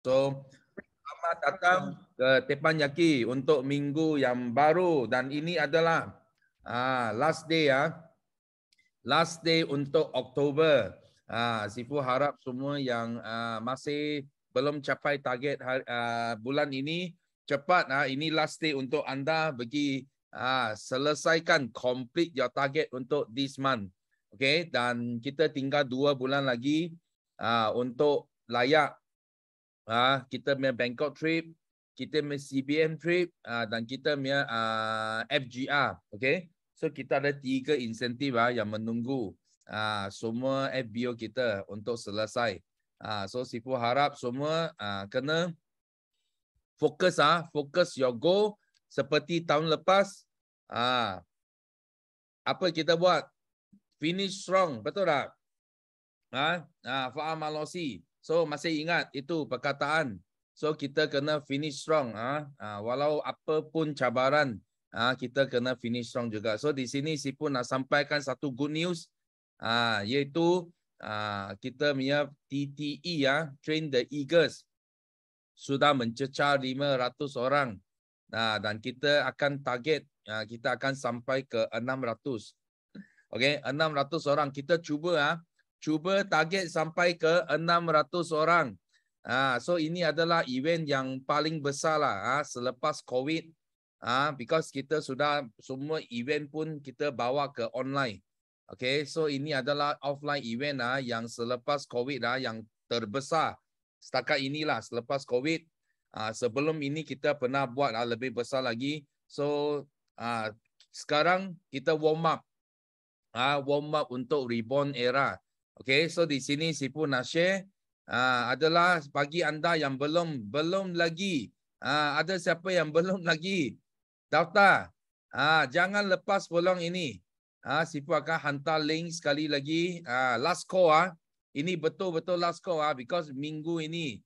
So, selamat datang ke Tepan Yaki untuk minggu yang baru dan ini adalah ah, last day ya. Ah. Last day untuk Oktober. Ah, Sifu harap semua yang ah, masih belum capai target hari, ah, bulan ini cepat ah, ini last day untuk anda bagi ah, selesaikan complete your target untuk this month. Okay, dan kita tinggal dua bulan lagi uh, untuk layak ah ha, kita punya Bangkok trip, kita punya CBM trip ha, dan kita punya uh, ah, FGR. Okay? So kita ada tiga insentif ah ha, yang menunggu ah ha, semua FBO kita untuk selesai. Ah ha, so sifu harap semua ah ha, kena fokus ah ha, fokus your goal seperti tahun lepas ah ha, apa kita buat finish strong betul tak? Ah ha? ah ha, faham alosi. So masih ingat itu perkataan. So kita kena finish strong. Ah, ha? walau apa pun cabaran, ah ha? kita kena finish strong juga. So di sini si pun nak sampaikan satu good news. Ah, ha? iaitu ah ha? kita punya TTE ya, ah, ha? Train the Eagles sudah mencecah 500 orang. Nah, ha? dan kita akan target ha? kita akan sampai ke 600. Okay, 600 orang kita cuba ah. Ha? cuba target sampai ke 600 orang. Ha, so ini adalah event yang paling besar lah ha, selepas COVID. Ha, because kita sudah semua event pun kita bawa ke online. Okay, so ini adalah offline event ha, yang selepas COVID ha, yang terbesar. Setakat inilah selepas COVID. Ha, sebelum ini kita pernah buat ha, lebih besar lagi. So ha, sekarang kita warm up. Ha, warm up untuk rebound era. Okay, so di sini Sipu nak share uh, adalah bagi anda yang belum belum lagi uh, ada siapa yang belum lagi daftar. Uh, jangan lepas peluang ini. Uh, Sipu akan hantar link sekali lagi. Uh, last call. Uh. Ini betul-betul last call. Uh, because minggu ini,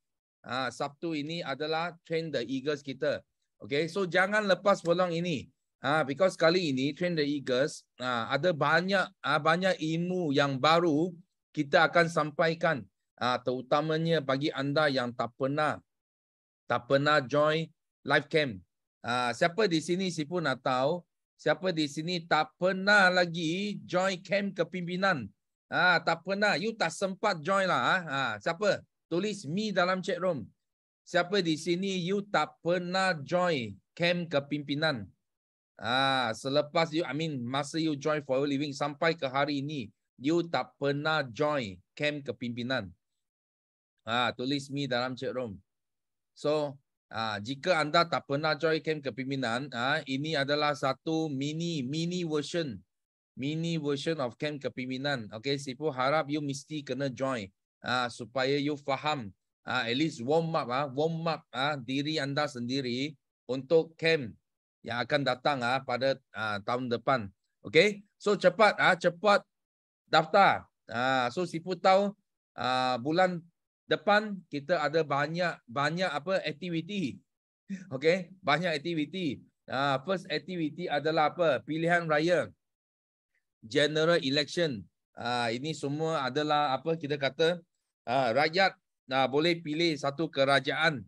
uh, Sabtu ini adalah train the eagles kita. Okay, so jangan lepas peluang ini. Uh, because kali ini, train the eagles, uh, ada banyak uh, banyak ilmu yang baru kita akan sampaikan ah, terutamanya bagi anda yang tak pernah tak pernah join live cam. Ah, siapa di sini si pun nak tahu, siapa di sini tak pernah lagi join cam kepimpinan. Ah, tak pernah, you tak sempat join lah. Ah. ah, siapa? Tulis me dalam chat room. Siapa di sini you tak pernah join camp kepimpinan? Ah, selepas you, I mean, masa you join for living sampai ke hari ini, you tak pernah join camp kepimpinan. Ha, tulis me dalam chat room. So, ha, jika anda tak pernah join camp kepimpinan, ha, ini adalah satu mini mini version. Mini version of camp kepimpinan. Okay, sipu harap you mesti kena join. Ha, supaya you faham. Ha, at least warm up. Ha, warm up ha, diri anda sendiri untuk camp yang akan datang ha, pada ha, tahun depan. Okay, so cepat ah, cepat daftar. Ha, so Sifu tahu ha, bulan depan kita ada banyak banyak apa aktiviti. Okay, banyak aktiviti. Ha, first aktiviti adalah apa? Pilihan raya, general election. Ini semua adalah apa kita kata rakyat boleh pilih satu kerajaan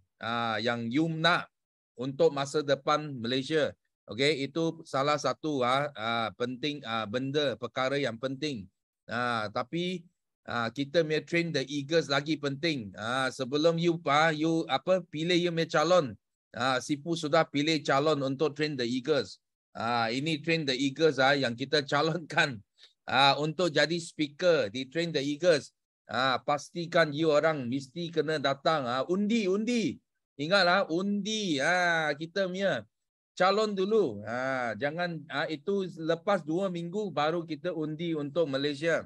yang yum nak untuk masa depan Malaysia. Okay, itu salah satu ah, ah, penting ah, benda perkara yang penting. Ah, tapi ah, kita punya train the eagles lagi penting. Ah, sebelum you pa, ah, you apa pilih you punya calon. Ah, sipu sudah pilih calon untuk train the eagles. Ah, ini train the eagles ah yang kita calonkan. Ah, untuk jadi speaker di train the eagles. Ah, pastikan you orang mesti kena datang. Ah, undi, undi. Ingatlah undi ah kita punya calon dulu. Ha, jangan ha, itu lepas dua minggu baru kita undi untuk Malaysia.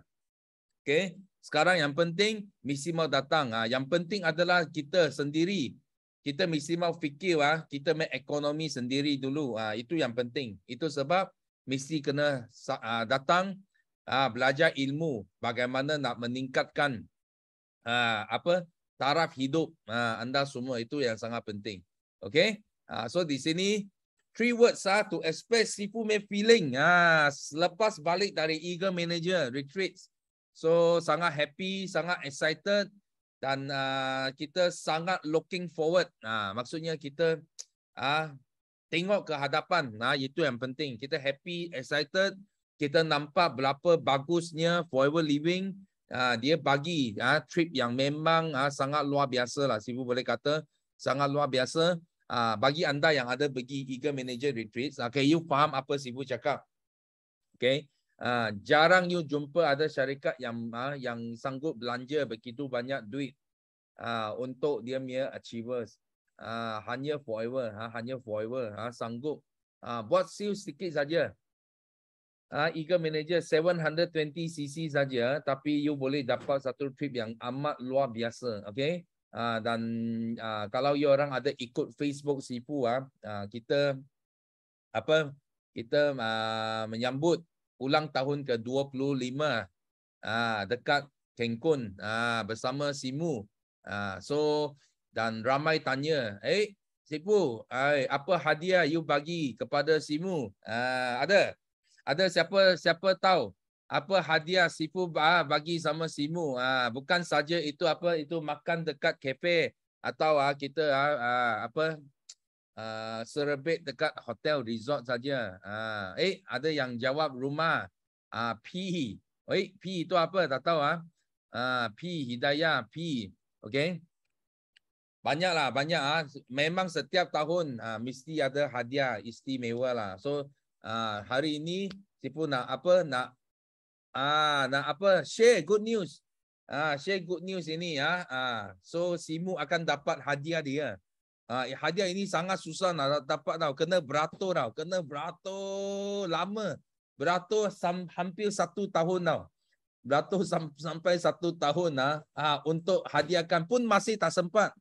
Okay. Sekarang yang penting misi mau datang. Ha, yang penting adalah kita sendiri. Kita mesti mau fikir ha, kita make ekonomi sendiri dulu. Ha, itu yang penting. Itu sebab mesti kena ha, datang ha, belajar ilmu bagaimana nak meningkatkan ha, apa taraf hidup ha, anda semua itu yang sangat penting. Okay. Ha, so di sini three words ah to express sifu me feeling ah selepas balik dari eagle manager retreat so sangat happy sangat excited dan ah, kita sangat looking forward ah maksudnya kita ah tengok ke hadapan ah itu yang penting kita happy excited kita nampak berapa bagusnya forever living ah dia bagi ah trip yang memang ah sangat luar biasa lah sifu boleh kata sangat luar biasa Ah, bagi anda yang ada pergi Eagle Manager Retreats, okay, you faham apa Sifu cakap. Okay. Uh, jarang you jumpa ada syarikat yang uh, yang sanggup belanja begitu banyak duit uh, untuk dia punya achievers. Uh, hanya forever, uh, hanya forever, ha, uh, sanggup. Uh, buat sales sedikit saja. Ah, uh, Eagle Manager 720cc saja, tapi you boleh dapat satu trip yang amat luar biasa. Okay. Ah, dan ah, kalau you orang ada ikut Facebook Sipu ah, kita apa kita menyambut ulang tahun ke-25 dekat Cancun bersama Simu. So dan ramai tanya, "Eh, Sipu, apa hadiah you bagi kepada Simu?" ada ada siapa siapa tahu? apa hadiah sifu ah, bagi sama simu ah, bukan saja itu apa itu makan dekat kafe atau ah, kita ah, ah, apa ah, serbet dekat hotel resort saja ah, eh ada yang jawab rumah ah, p eh p itu apa tak tahu ah, ah p hidayah p okey banyaklah banyak ah memang setiap tahun ah, mesti ada hadiah istimewa lah so ah, hari ini sifu nak apa nak Ah, nak apa? Share good news. Ah, share good news ini ya. Ah. ah, so Simu akan dapat hadiah dia. Ah, eh, hadiah ini sangat susah nak dapat tau. Kena beratur tau. Kena beratur lama. Beratur sam- hampir satu tahun tau. Beratur sam- sampai satu tahun ah. ah, untuk hadiahkan pun masih tak sempat.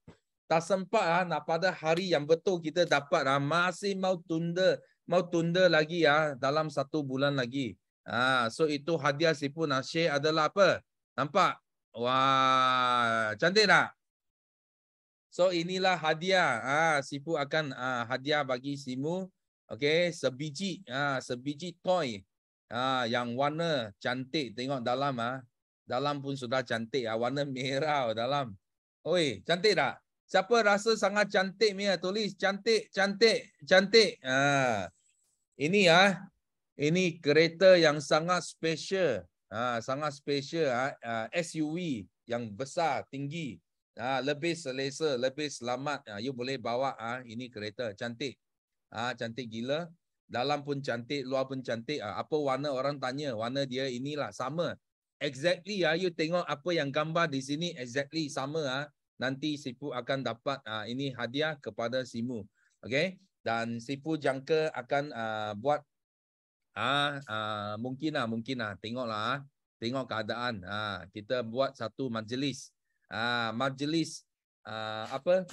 Tak sempat ah, nak pada hari yang betul kita dapat ah. Masih mau tunda. Mau tunda lagi ya ah, dalam satu bulan lagi. Ha, so itu hadiah sipu nasyik adalah apa? Nampak? Wah, cantik tak? So inilah hadiah. Ah ha, sipu akan ha, hadiah bagi simu. okay? sebiji ah ha, sebiji toy. Ha, yang warna cantik tengok dalam ah. Ha. Dalam pun sudah cantik ah ha. warna merah dalam. Oi, cantik tak? Siapa rasa sangat cantik Mia tulis cantik, cantik, cantik. Ah. Ha. Ini ya. ha. Ini kereta yang sangat special. Ha, sangat special. Ha, ha SUV yang besar, tinggi. Ha, lebih selesa, lebih selamat. Ha, you boleh bawa ha, ini kereta. Cantik. Ha, cantik gila. Dalam pun cantik, luar pun cantik. Ha, apa warna orang tanya? Warna dia inilah. Sama. Exactly. Ha, you tengok apa yang gambar di sini. Exactly. Sama. Ha. Nanti Sipu akan dapat ha, ini hadiah kepada Simu. Okay? Dan Sipu jangka akan ha, buat Ah, ha, uh, mungkin lah, mungkin lah. Tengoklah, ha. tengok keadaan. Ah, ha, kita buat satu majlis. Ah, ha, majlis uh, apa?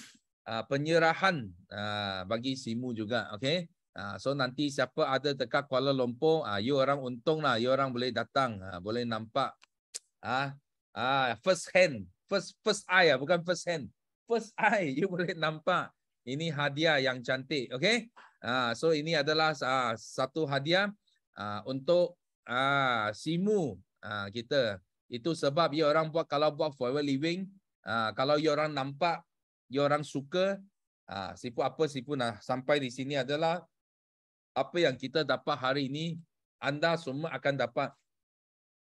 Uh, penyerahan uh, bagi Simu juga, okay? Uh, so nanti siapa ada dekat Kuala Lumpur, uh, you orang untung lah, you orang boleh datang, uh, boleh nampak. Ah, uh, ah, uh, first hand, first first eye, uh, bukan first hand, first eye, you boleh nampak. Ini hadiah yang cantik, okay? Uh, so ini adalah uh, satu hadiah. Ah, untuk uh, simu uh, kita. Itu sebab dia orang buat kalau buat forever living, uh, kalau dia orang nampak, dia orang suka, uh, sipu apa sipu nak sampai di sini adalah apa yang kita dapat hari ini, anda semua akan dapat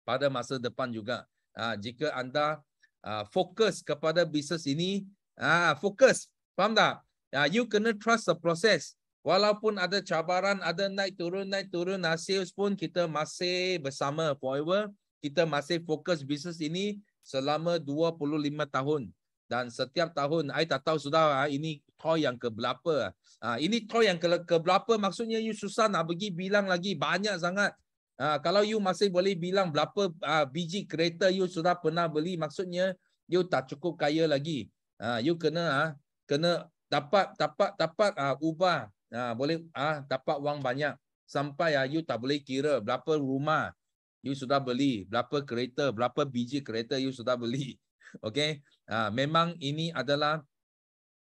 pada masa depan juga. Uh, jika anda uh, fokus kepada bisnes ini, uh, fokus, faham tak? Uh, you kena trust the process. Walaupun ada cabaran, ada naik turun, naik turun, hasil pun kita masih bersama forever. Kita masih fokus bisnes ini selama 25 tahun. Dan setiap tahun, saya tak tahu sudah ah, ah. Ah, ini toy yang ke keberapa. Ini toy yang keberapa maksudnya you susah nak pergi bilang lagi banyak sangat. Kalau you masih boleh bilang berapa biji kereta you sudah pernah beli, maksudnya you tak cukup kaya lagi. You kena kena dapat dapat dapat uh, ubah Ha, boleh ah ha, dapat wang banyak sampai ya, you tak boleh kira berapa rumah you sudah beli, berapa kereta, berapa biji kereta you sudah beli. okay Ha, memang ini adalah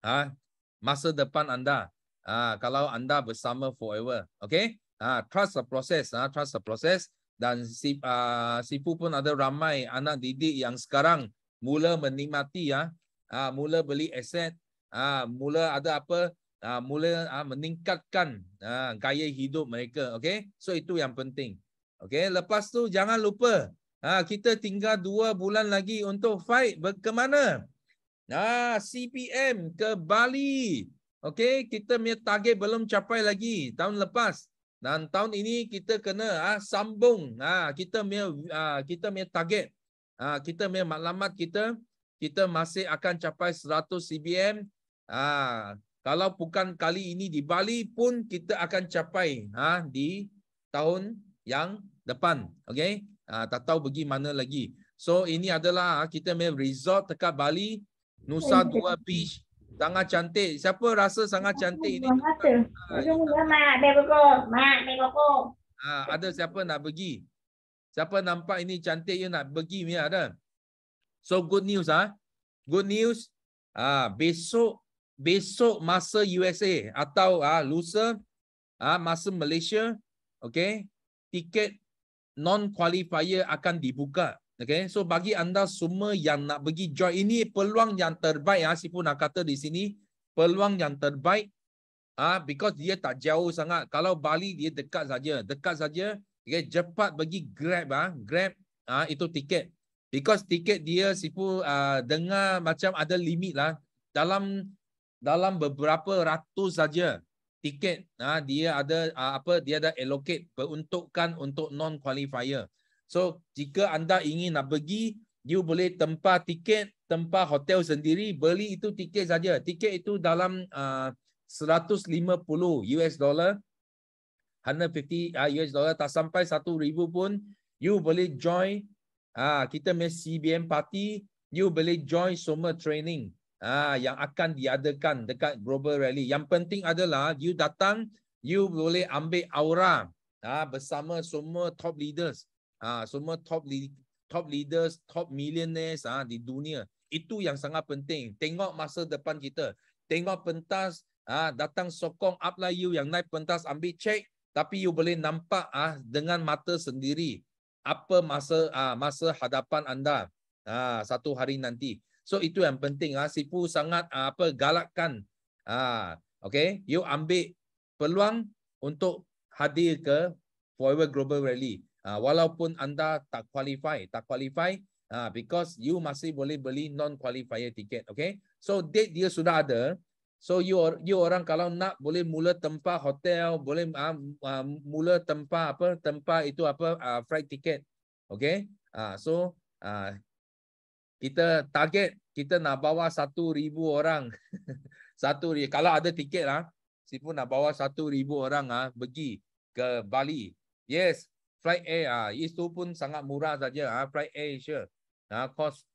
ah ha, masa depan anda. Ah ha, kalau anda bersama forever, okay Ah ha, trust the process, ah ha, trust the process dan si uh, ha, sipu pun ada ramai anak didik yang sekarang mula menikmati ya. Ha, ah ha, mula beli aset, ah ha, mula ada apa? uh, mula uh, meningkatkan uh, gaya hidup mereka. Okay? So itu yang penting. Okay? Lepas tu jangan lupa uh, kita tinggal dua bulan lagi untuk fight ke mana? Ah CPM ke Bali. Okay? Kita punya target belum capai lagi tahun lepas. Dan tahun ini kita kena ah sambung Ah kita punya, ah kita punya target. Ah kita punya maklumat kita kita masih akan capai 100 CBM. Ah, kalau bukan kali ini di Bali pun kita akan capai ha, di tahun yang depan. Okay? Ha, tak tahu pergi mana lagi. So ini adalah ha, kita main resort dekat Bali, Nusa Dua Beach. Sangat cantik. Siapa rasa sangat cantik ini? Terima ha, kasih. Terima kasih. Terima kasih. Ha, ada siapa nak pergi? Siapa nampak ini cantik you nak pergi? ada. So good news. ah, ha? Good news. Ah, besok besok masa USA atau ah lusa ah masa Malaysia okey tiket non qualifier akan dibuka okey so bagi anda semua yang nak pergi join ini peluang yang terbaik ah sipun nak kata di sini peluang yang terbaik ah because dia tak jauh sangat kalau Bali dia dekat saja dekat saja okey cepat bagi grab ah grab ah itu tiket because tiket dia sipu ah, dengar macam ada limit lah dalam dalam beberapa ratus saja tiket nah ha, dia ada ha, apa dia ada allocate peruntukkan untuk non qualifier. So jika anda ingin nak pergi you boleh tempah tiket tempah hotel sendiri beli itu tiket saja. Tiket itu dalam uh, 150 US dollar 150 ha, US dollar tak sampai 1000 pun you boleh join ah uh, kita mes CBM party you boleh join summer training ah yang akan diadakan dekat global rally. Yang penting adalah you datang, you boleh ambil aura ah bersama semua top leaders, ah semua top le- top leaders, top millionaires ah di dunia. Itu yang sangat penting. Tengok masa depan kita. Tengok pentas ah datang sokong up lah you yang naik pentas ambil check tapi you boleh nampak ah dengan mata sendiri apa masa ah masa hadapan anda ah satu hari nanti So itu yang penting. Ah, sipu sangat ah, apa galakkan. Ah, okay, you ambil peluang untuk hadir ke Forever Global Rally. Ah, walaupun anda tak qualify, tak qualify. Ah, because you masih boleh beli non qualifier tiket. Okay. So date dia sudah ada. So you or, you orang kalau nak boleh mula tempah hotel, boleh ah, ah, mula tempah apa tempah itu apa ah, flight ticket. Okay. Ah, so ah, kita target kita nak bawa satu ribu orang. Satu kalau ada tiket lah, si pun nak bawa satu ribu orang ah pergi ke Bali. Yes, flight air ah itu pun sangat murah saja ah flight air Asia. Ah cost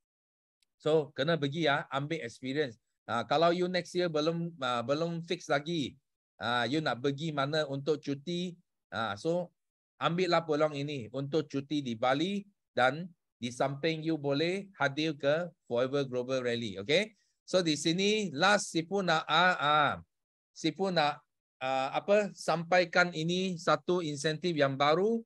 so kena pergi ah ambil experience. Ah kalau you next year belum ah, belum fix lagi ah you nak pergi mana untuk cuti ah so ambil lah peluang ini untuk cuti di Bali dan di samping you boleh hadir ke Forever Global Rally. Okay? So di sini last sipu nak uh, ah, uh, ah. sipu nak uh, apa sampaikan ini satu insentif yang baru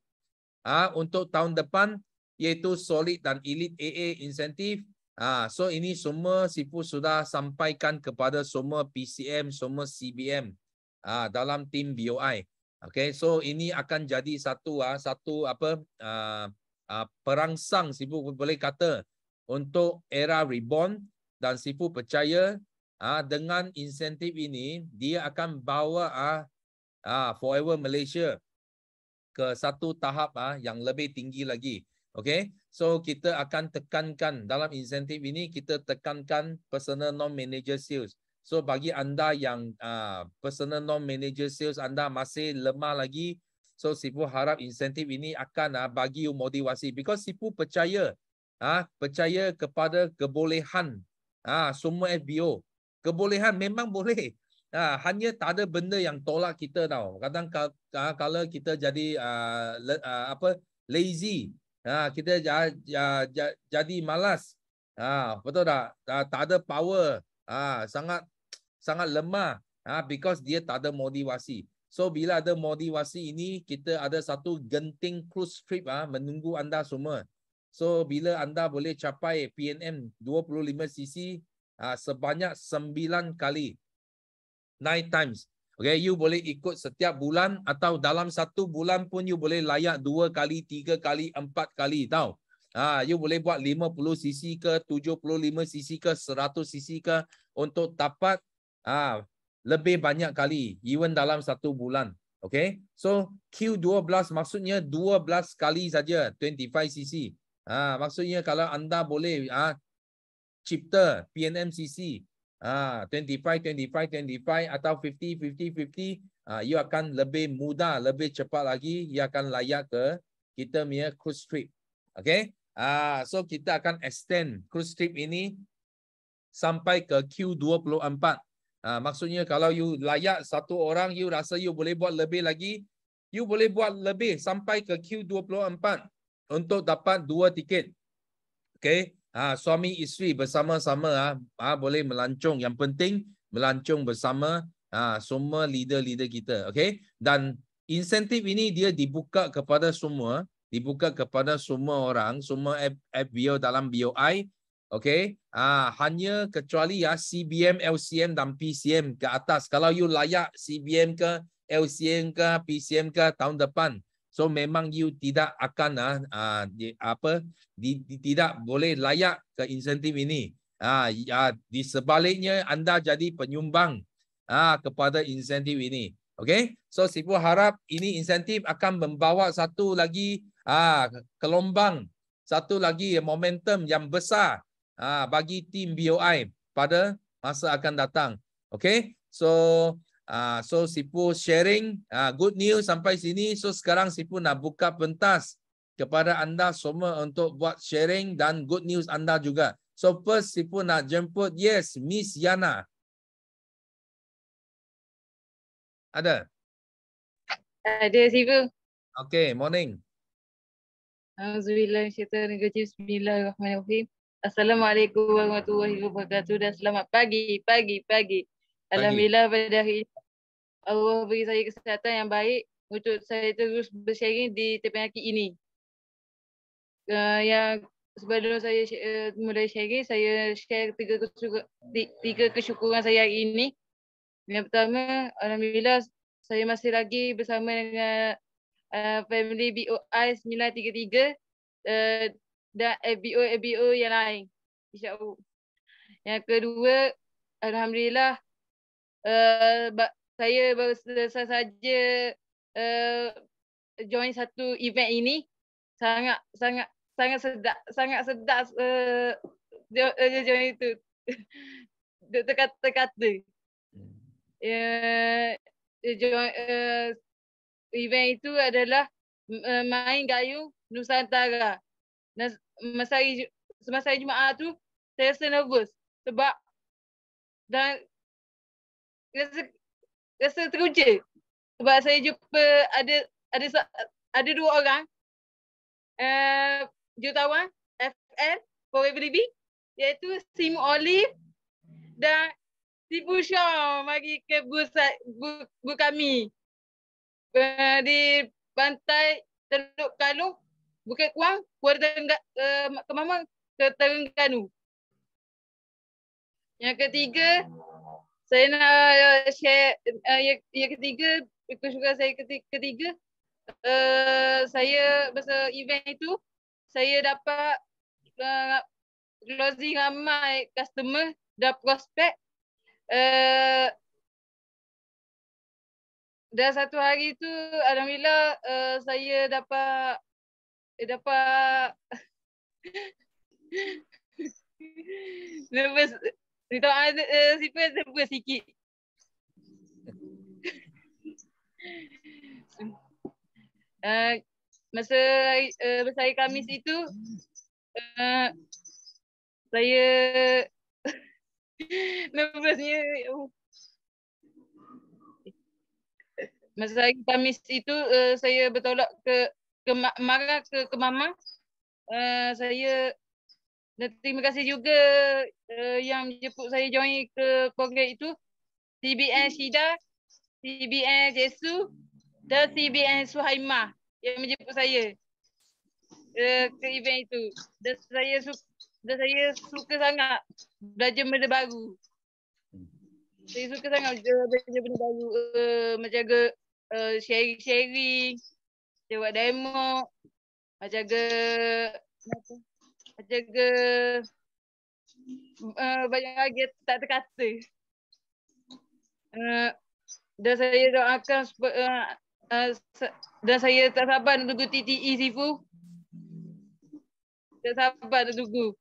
uh, untuk tahun depan iaitu solid dan elite AA insentif. Uh, so ini semua sipu sudah sampaikan kepada semua PCM, semua CBM uh, dalam tim BOI. Okay, so ini akan jadi satu ah uh, satu apa uh, uh, ah, perangsang sifu boleh kata untuk era reborn dan sifu percaya uh, dengan insentif ini dia akan bawa uh, uh, forever Malaysia ke satu tahap uh, yang lebih tinggi lagi. Okay, so kita akan tekankan dalam insentif ini kita tekankan personal non-manager sales. So bagi anda yang uh, personal non-manager sales anda masih lemah lagi, So sifu harap insentif ini akan uh, bagi you motivasi because sifu percaya ah percaya kepada kebolehan ah semua FBO. Kebolehan memang boleh. Ah hanya tak ada benda yang tolak kita tau. Kadang uh, kalau kita jadi ah le ah apa lazy Ah kita jadi malas. Ah betul tak? Ah, tak ada power. Ah sangat sangat lemah. Ah because dia tak ada motivasi. So bila ada motivasi ini, kita ada satu genting cruise trip ah menunggu anda semua. So bila anda boleh capai PNM 25 cc ah sebanyak 9 kali. 9 times. Okay, you boleh ikut setiap bulan atau dalam satu bulan pun you boleh layak dua kali, tiga kali, empat kali tau. Ah, you boleh buat 50 cc ke, 75 cc ke, 100 cc ke untuk dapat ah lebih banyak kali even dalam satu bulan. Okay, so Q12 maksudnya 12 kali saja 25 cc. Ha, maksudnya kalau anda boleh ha, cipta PNM cc ha, 25, 25, 25 atau 50, 50, 50, ha, you akan lebih mudah, lebih cepat lagi, ia akan layak ke kita punya cruise trip. Okay, ha, so kita akan extend cruise trip ini sampai ke Q24. Uh, maksudnya kalau you layak satu orang, you rasa you boleh buat lebih lagi, you boleh buat lebih sampai ke Q24 untuk dapat dua tiket. Okay. Uh, suami isteri bersama-sama uh, uh, boleh melancung. Yang penting melancung bersama uh, semua leader-leader kita. Okay. Dan insentif ini dia dibuka kepada semua. Dibuka kepada semua orang, semua FBO dalam BOI. Okay. Ah, hanya kecuali ya ah, CBM, LCM dan PCM ke atas. Kalau you layak CBM ke, LCM ke, PCM ke tahun depan. So memang you tidak akan ah, ah di, apa di, di, tidak boleh layak ke insentif ini. Ah, ya, di sebaliknya anda jadi penyumbang ah kepada insentif ini. Okay, so sipu harap ini insentif akan membawa satu lagi ah kelombang, satu lagi momentum yang besar ha, bagi tim BOI pada masa akan datang. Okay, so uh, so Sipu sharing uh, good news sampai sini. So sekarang Sipu nak buka pentas kepada anda semua untuk buat sharing dan good news anda juga. So first Sipu nak jemput yes Miss Yana. Ada? Ada Sipu. Okay, morning. Alhamdulillah, syaitan negatif. Bismillahirrahmanirrahim. Assalamualaikum warahmatullahi wabarakatuh dan selamat pagi, pagi, pagi. Alhamdulillah pagi. pada hari ini Allah beri saya kesihatan yang baik untuk saya terus bersharing di TPNAKI ini. Uh, yang sebelum saya uh, mulai sharing, saya share tiga, kesyukur, tiga kesyukuran saya hari ini. Yang pertama, Alhamdulillah saya masih lagi bersama dengan uh, family BOI 933 uh, dan ABO-ABO yang lain. InsyaAllah. Yang kedua, Alhamdulillah, uh, saya baru selesai saja uh, join satu event ini. Sangat, sangat, sangat sedap, sangat sedap uh, join itu. Terkata-kata. Uh, join, uh, event itu adalah uh, main gayung Nusantara. Uh, dan semasa hari, semasa hari Jumaat tu saya rasa nervous sebab dan rasa rasa teruja sebab saya jumpa ada ada ada dua orang uh, jutawan FN Forever Libby iaitu Sim Olive dan Sibu Shaw bagi ke bu, bu, bu kami uh, di pantai Teluk Kalung Bukit Kuang, Kuala ke mana? Ke Terengganu. Yang ketiga, saya nak eh, share eh, yang, yang ketiga, juga saya ketiga, ketiga uh, saya masa event itu, saya dapat uh, closing ramai customer dan prospek. Uh, dan satu hari tu Alhamdulillah, uh, saya dapat Eh, dapat. nervous. Dia tahu uh, siapa yang nervous sikit. uh, masa uh, eh, bersaya Kamis itu, uh, saya nervousnya. Oh. Masa hari Kamis itu uh, saya bertolak ke ke marah ke ke mama uh, eh, saya dan terima kasih juga uh, yang jemput saya join ke program itu CBN Sida CBN Jesu dan CBN Suhaima yang menjemput saya uh, ke event itu dan saya suka dan saya suka sangat belajar benda baru saya suka sangat belajar benda baru uh, menjaga uh, sharing sharing dia buat demo. Dia jaga apa? Dia jaga uh, banyak lagi tak terkata. Uh, eh, dan saya doakan uh, uh, dan saya tak sabar nak tunggu TTE Sifu. Tak sabar nak tunggu.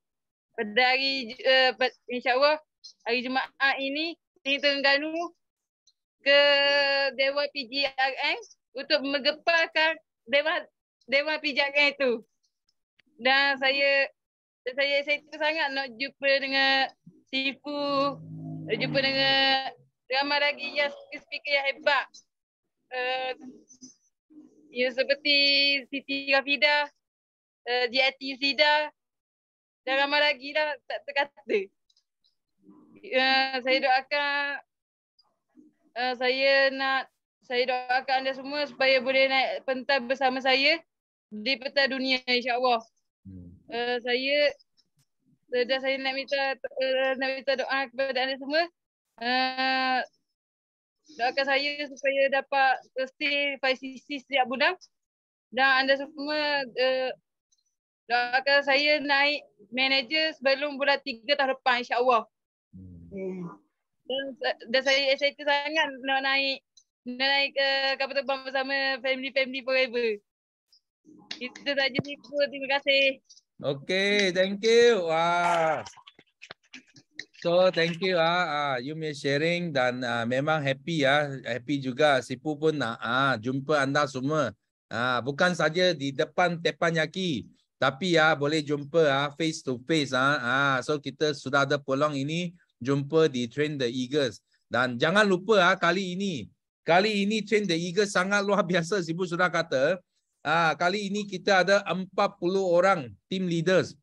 Pada hari uh, insyaAllah hari Jumaat ini di Tengganu ke Dewa PGRN untuk menggeparkan dewa dewa pijakkan itu. Dan saya saya saya itu sangat nak jumpa dengan Sifu, jumpa dengan ramai lagi yang speaker, -speaker yang hebat. Uh, ya seperti Siti Rafida, uh, eh, JT Sida, dan ramai lagi lah tak terkata. Uh, saya doakan uh, saya nak saya doakan anda semua supaya boleh naik pentas bersama saya di pentas dunia insyaallah. Hmm. Uh, saya sudah saya nak minta uh, nak minta doa kepada anda semua. Uh, doakan saya supaya dapat stay 5CC setiap bulan dan anda semua uh, doakan saya naik manager sebelum bulan tiga tahun depan insyaallah. Hmm. hmm. Dan, dan saya excited sangat nak naik nak naik uh, kapal terbang bersama family-family forever. Itu saja ni. Terima kasih. Okay, thank you. Wah. So thank you ah, ah you may sharing dan ah, memang happy ya ah, happy juga Sipu pun nak ah, jumpa anda semua ah bukan saja di depan tepan yaki tapi ya ah, boleh jumpa ah face to face ah, ah so kita sudah ada peluang ini jumpa di train the eagles dan jangan lupa ah kali ini Kali ini train the eagle sangat luar biasa. Sibu sudah kata. Ah, kali ini kita ada 40 orang team leaders.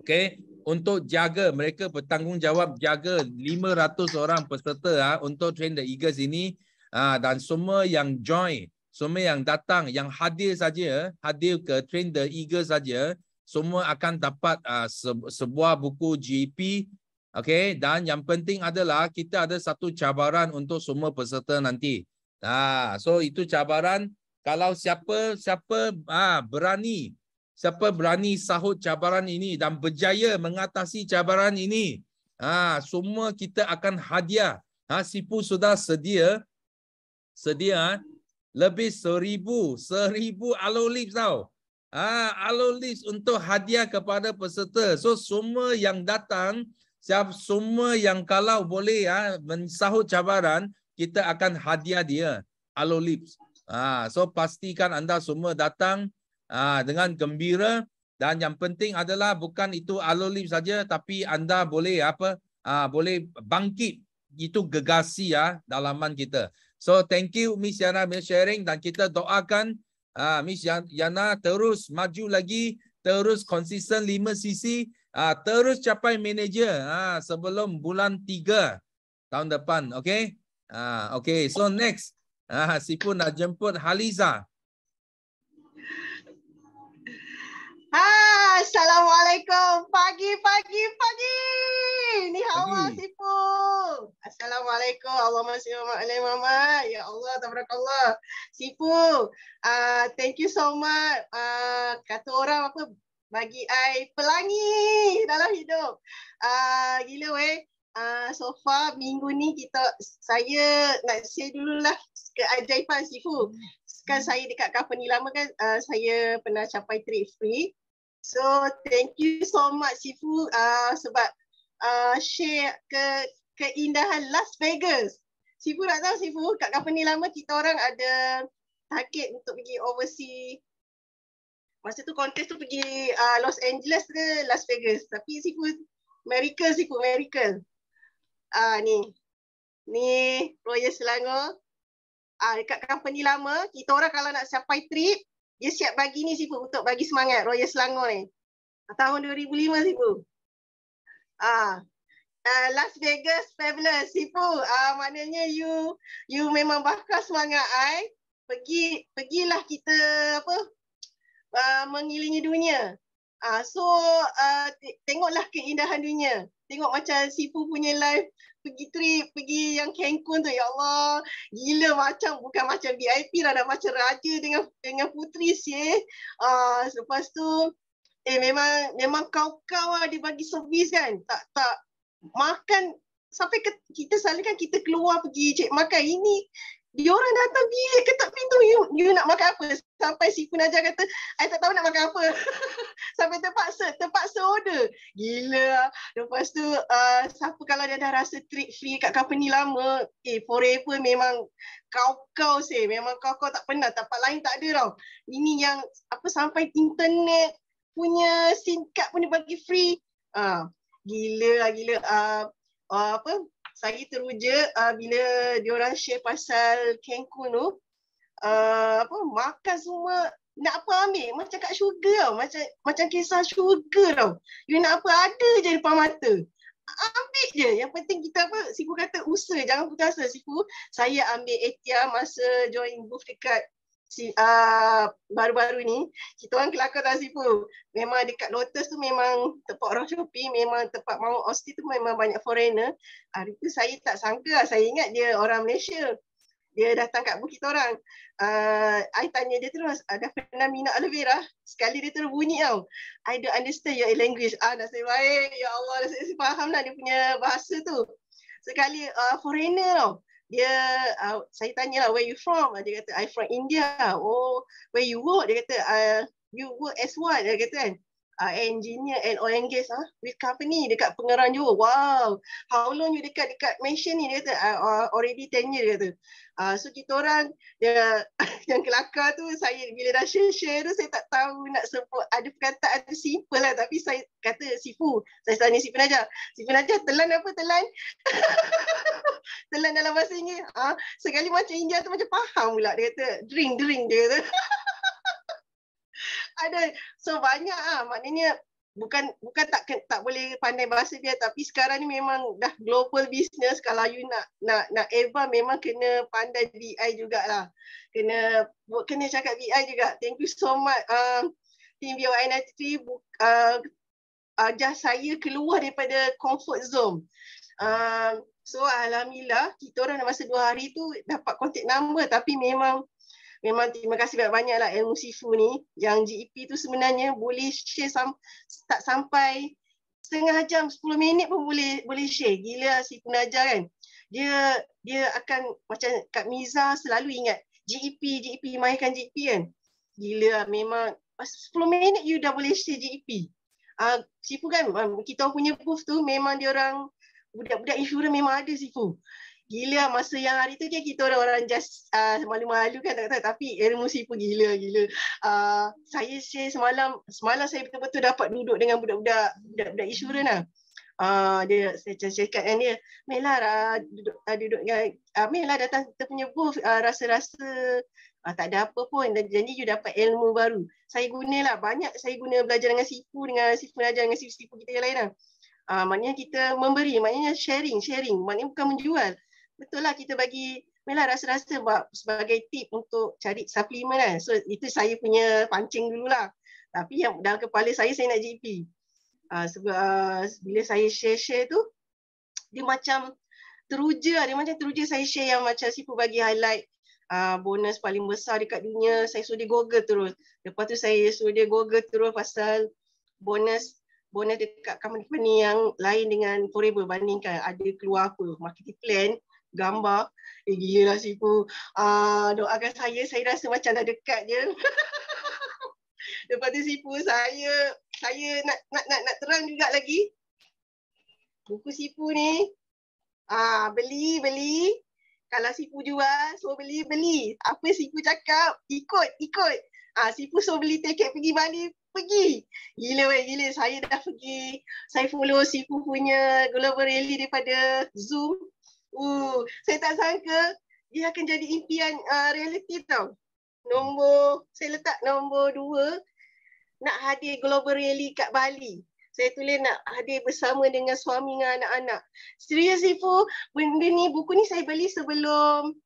Okay. Untuk jaga, mereka bertanggungjawab jaga 500 orang peserta ah, untuk train the eagles ini. Ah, dan semua yang join, semua yang datang, yang hadir saja, hadir ke train the eagles saja, semua akan dapat ah, sebuah buku GP e Okay, dan yang penting adalah kita ada satu cabaran untuk semua peserta nanti. Ah, so itu cabaran kalau siapa siapa ah berani siapa berani sahut cabaran ini dan berjaya mengatasi cabaran ini, ah semua kita akan hadiah. Ha, Sipu sudah sedia sedia lebih seribu seribu alolip tau. Ah ha, alolip untuk hadiah kepada peserta. So semua yang datang Siap semua yang kalau boleh ya mensahut cabaran, kita akan hadiah dia Alolips. Ah, so pastikan anda semua datang ah dengan gembira dan yang penting adalah bukan itu alo Alolips saja tapi anda boleh apa? Ah boleh bangkit itu gegasi ya dalaman kita. So thank you Miss Yana for sharing dan kita doakan ah Miss ya-, Yana terus maju lagi, terus konsisten lima sisi Ha, terus capai manager ha, sebelum bulan tiga tahun depan. Okay? Ha, ah, okay, so next. Ha, Sipu nak jemput Haliza. Ah, Assalamualaikum. Pagi, pagi, pagi. Ni hawa Sipu. Assalamualaikum. Allah masih ma'alai mama. Ya Allah, tabarakallah. Sipu, uh, thank you so much. Uh, kata orang apa, bagi I pelangi dalam hidup. Uh, gila weh. Uh, so far minggu ni kita saya nak share dululah keajaiban Sifu. Kan hmm. saya dekat company lama kan uh, saya pernah capai trip free. So thank you so much Sifu uh, sebab uh, share ke keindahan Las Vegas. Sifu nak tahu Sifu kat company lama kita orang ada target untuk pergi overseas masa tu kontes tu pergi uh, Los Angeles ke Las Vegas tapi siku Amerika siku Amerika ah uh, ni ni Royal Selangor ah uh, dekat company lama kita orang kalau nak sampai trip dia siap bagi ni sibuk untuk bagi semangat Royal Selangor ni ah, tahun 2005 sibuk ah uh, uh, Las Vegas Fabulous sibuk ah uh, maknanya you you memang bakar semangat ai pergi pergilah kita apa uh, mengilingi dunia. Uh, so uh, tengoklah keindahan dunia. Tengok macam Sipu punya live pergi trip, pergi yang Cancun tu. Ya Allah, gila macam bukan macam VIP lah, dah macam raja dengan dengan putri sih. Eh. Uh, lepas tu eh memang memang kau-kau lah dia bagi servis kan. Tak tak makan sampai ke, kita selalu kan kita keluar pergi cek makan ini dia orang datang dia ketuk pintu you, you nak makan apa sampai si penaja kata I tak tahu nak makan apa sampai terpaksa terpaksa order gila lepas tu uh, siapa kalau dia dah rasa trip free kat company lama eh forever memang kau-kau sih memang kau-kau tak pernah tempat lain tak ada tau ini yang apa sampai internet punya sim card pun dia bagi free ah uh, gila lah, gila uh, uh, apa saya teruja uh, bila diorang share pasal Cancun tu uh, apa makan semua nak apa ambil macam kat sugar tau macam macam kisah sugar tau you nak apa ada je depan mata ambil je yang penting kita apa siku kata usaha jangan putus asa siku saya ambil etia masa join booth dekat Ah, baru-baru uh, ni kita orang kelakar tak sifu memang dekat Lotus tu memang tempat orang shopping memang tempat mau Austin tu memang banyak foreigner hari ah, tu saya tak sangka lah. saya ingat dia orang Malaysia dia datang kat bukit orang uh, I tanya dia terus ada pernah minat aloe vera sekali dia terus bunyi tau I don't understand your language ah nasib baik ya Allah nasib faham lah dia punya bahasa tu sekali uh, foreigner tau dia uh, saya tanya lah where you from ah, dia kata I from India oh where you work dia kata uh, you work as what dia kata kan uh, engineer and oil and gas ah huh? with company dekat Pengeran juga. wow how long you dekat dekat mansion ni dia kata uh, already 10 year dia kata uh, so kita orang dia yang kelakar tu saya bila dah share share tu saya tak tahu nak sebut ada perkataan ada simple lah tapi saya kata sifu saya tanya sifu aja sifu aja telan apa telan telan dalam bahasa ini, Ha? Ah, sekali macam India tu macam faham pula. Dia kata, drink, drink dia kata. Ada. So banyak ah Maknanya bukan bukan tak tak boleh pandai bahasa dia tapi sekarang ni memang dah global business kalau you nak nak nak Eva memang kena pandai BI jugalah kena kena cakap BI juga thank you so much um, team BOI 93 uh, uh, just saya keluar daripada comfort zone uh, So Alhamdulillah, kita orang dalam masa dua hari tu dapat kontak nama, tapi memang memang terima kasih banyak-banyak lah ilmu sifu ni yang GEP tu sebenarnya boleh share sam- tak sampai setengah jam, 10 minit pun boleh boleh share. Gila si penajar kan. Dia dia akan macam Kak Miza selalu ingat GEP, GEP, mainkan GEP kan. Gila memang 10 minit you dah boleh share GEP. Uh, ah, sifu kan, um, kita punya booth tu memang dia orang budak-budak insurans memang ada sifu. Gila lah, masa yang hari tu kan kita orang-orang just uh, malu-malu kan tak tahu tapi ilmu sifu gila gila. Uh, saya share semalam semalam saya betul-betul dapat duduk dengan budak-budak budak-budak insurans lah. Uh, ah, dia saya cakap cakap kan dia Mela uh, duduk uh, duduk dengan uh, Mela datang kita punya booth uh, rasa-rasa uh, tak ada apa pun dan jadi you dapat ilmu baru saya gunalah banyak saya guna belajar dengan sifu dengan sifu belajar dengan sifu-sifu kita yang lain lah Uh, maknanya kita memberi, maknanya sharing, sharing. Maknanya bukan menjual. Betul lah kita bagi Mela rasa-rasa buat sebagai tip untuk cari suplemen kan. So itu saya punya pancing dulu lah. Tapi yang dalam kepala saya, saya nak GP. Uh, ah, sebab, uh, bila saya share-share tu, dia macam teruja. Lah. Dia macam teruja saya share yang macam sifu bagi highlight uh, bonus paling besar dekat dunia. Saya suruh dia google terus. Lepas tu saya suruh dia google terus pasal bonus bonus dekat company yang lain dengan forever bandingkan ada keluar apa marketing plan gambar eh gila lah sipu uh, doakan saya saya rasa macam dah dekat je lepas tu saya saya nak nak nak, nak terang juga lagi buku sipu ni ah uh, beli beli kalau sipu jual so beli beli apa sipu cakap ikut ikut ah uh, sipu so beli tiket pergi Bali pergi. Gila weh gila saya dah pergi. Saya follow si Sifu punya global rally daripada Zoom. Uh, saya tak sangka dia akan jadi impian uh, reality tau. Nombor saya letak nombor dua nak hadir global rally kat Bali. Saya tulis nak hadir bersama dengan suami dan anak-anak. Serius Sifu, benda ni buku ni saya beli sebelum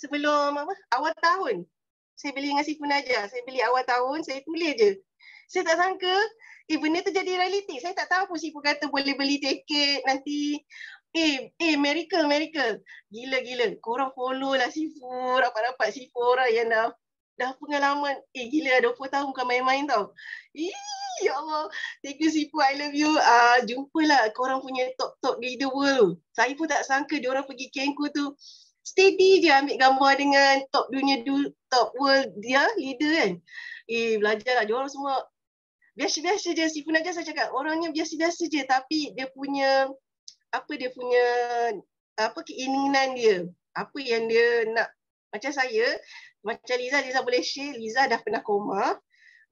sebelum apa? Awal tahun. Saya beli dengan Sifu Najah. Saya beli awal tahun, saya tulis je. Saya tak sangka eh benda tu jadi realiti. Saya tak tahu pun sipu kata boleh beli tiket nanti eh eh miracle miracle. Gila gila. Korang follow lah sipu. Rapat-rapat sipu orang yang dah dah pengalaman. Eh gila 20 lah, tahun bukan main-main tau. Ih ya Allah. Thank you sipu. I love you. Ah uh, jumpalah korang punya top-top leader world. Saya pun tak sangka dia orang pergi Kenku tu steady je ambil gambar dengan top dunia top world dia leader kan. Eh belajar lah dia semua biasa-biasa je si aja saya cakap orangnya biasa-biasa je tapi dia punya apa dia punya apa keinginan dia apa yang dia nak macam saya macam Liza Liza boleh share Liza dah pernah koma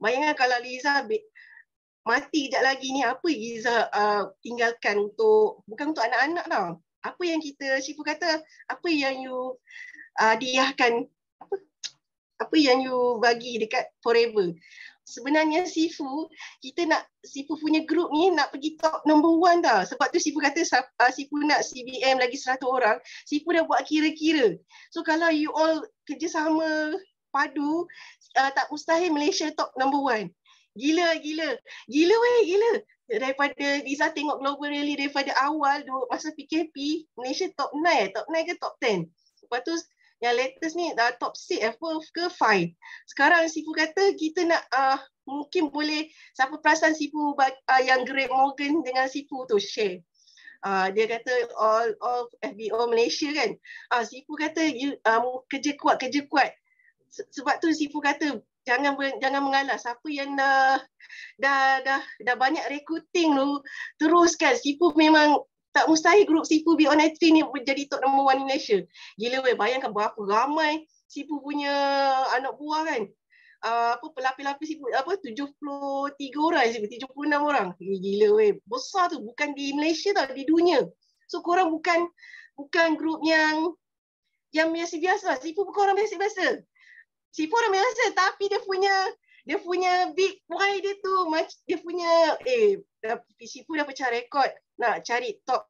bayangkan kalau Liza mati kejap lagi ni apa Liza uh, tinggalkan untuk bukan untuk anak-anak lah apa yang kita pun kata apa yang you uh, diahkan apa apa yang you bagi dekat forever sebenarnya Sifu kita nak Sifu punya group ni nak pergi top number one dah sebab tu Sifu kata uh, Sifu nak CBM lagi 100 orang Sifu dah buat kira-kira so kalau you all kerjasama padu uh, tak mustahil Malaysia top number one gila gila gila weh gila daripada Liza tengok global rally daripada awal masa PKP Malaysia top 9 top 9 ke top 10 lepas tu yang latest ni dah top seed approve ke fine. Sekarang Sifu kata kita nak uh, mungkin boleh siapa perasan Sifu uh, yang Great Morgan dengan Sifu tu share. Uh, dia kata all of FBO Malaysia kan. uh, Sifu kata you, um, kerja kuat kerja kuat. Sebab tu Sifu kata jangan jangan mengalah siapa yang uh, dah dah dah banyak recruiting tu teruskan Sipu memang tak mustahil grup sifu be on air ni menjadi top number one in Malaysia. Gila weh, bayangkan berapa ramai sifu punya anak buah kan. Uh, apa pelapis-lapis sifu apa 73 orang Sipu, 76 orang. Gila weh, besar tu. Bukan di Malaysia tau, di dunia. So korang bukan bukan grup yang yang biasa-biasa. Lah. sifu bukan orang biasa-biasa. sifu orang biasa tapi dia punya dia punya big why dia tu, dia punya eh PC pun dah pecah rekod nak cari top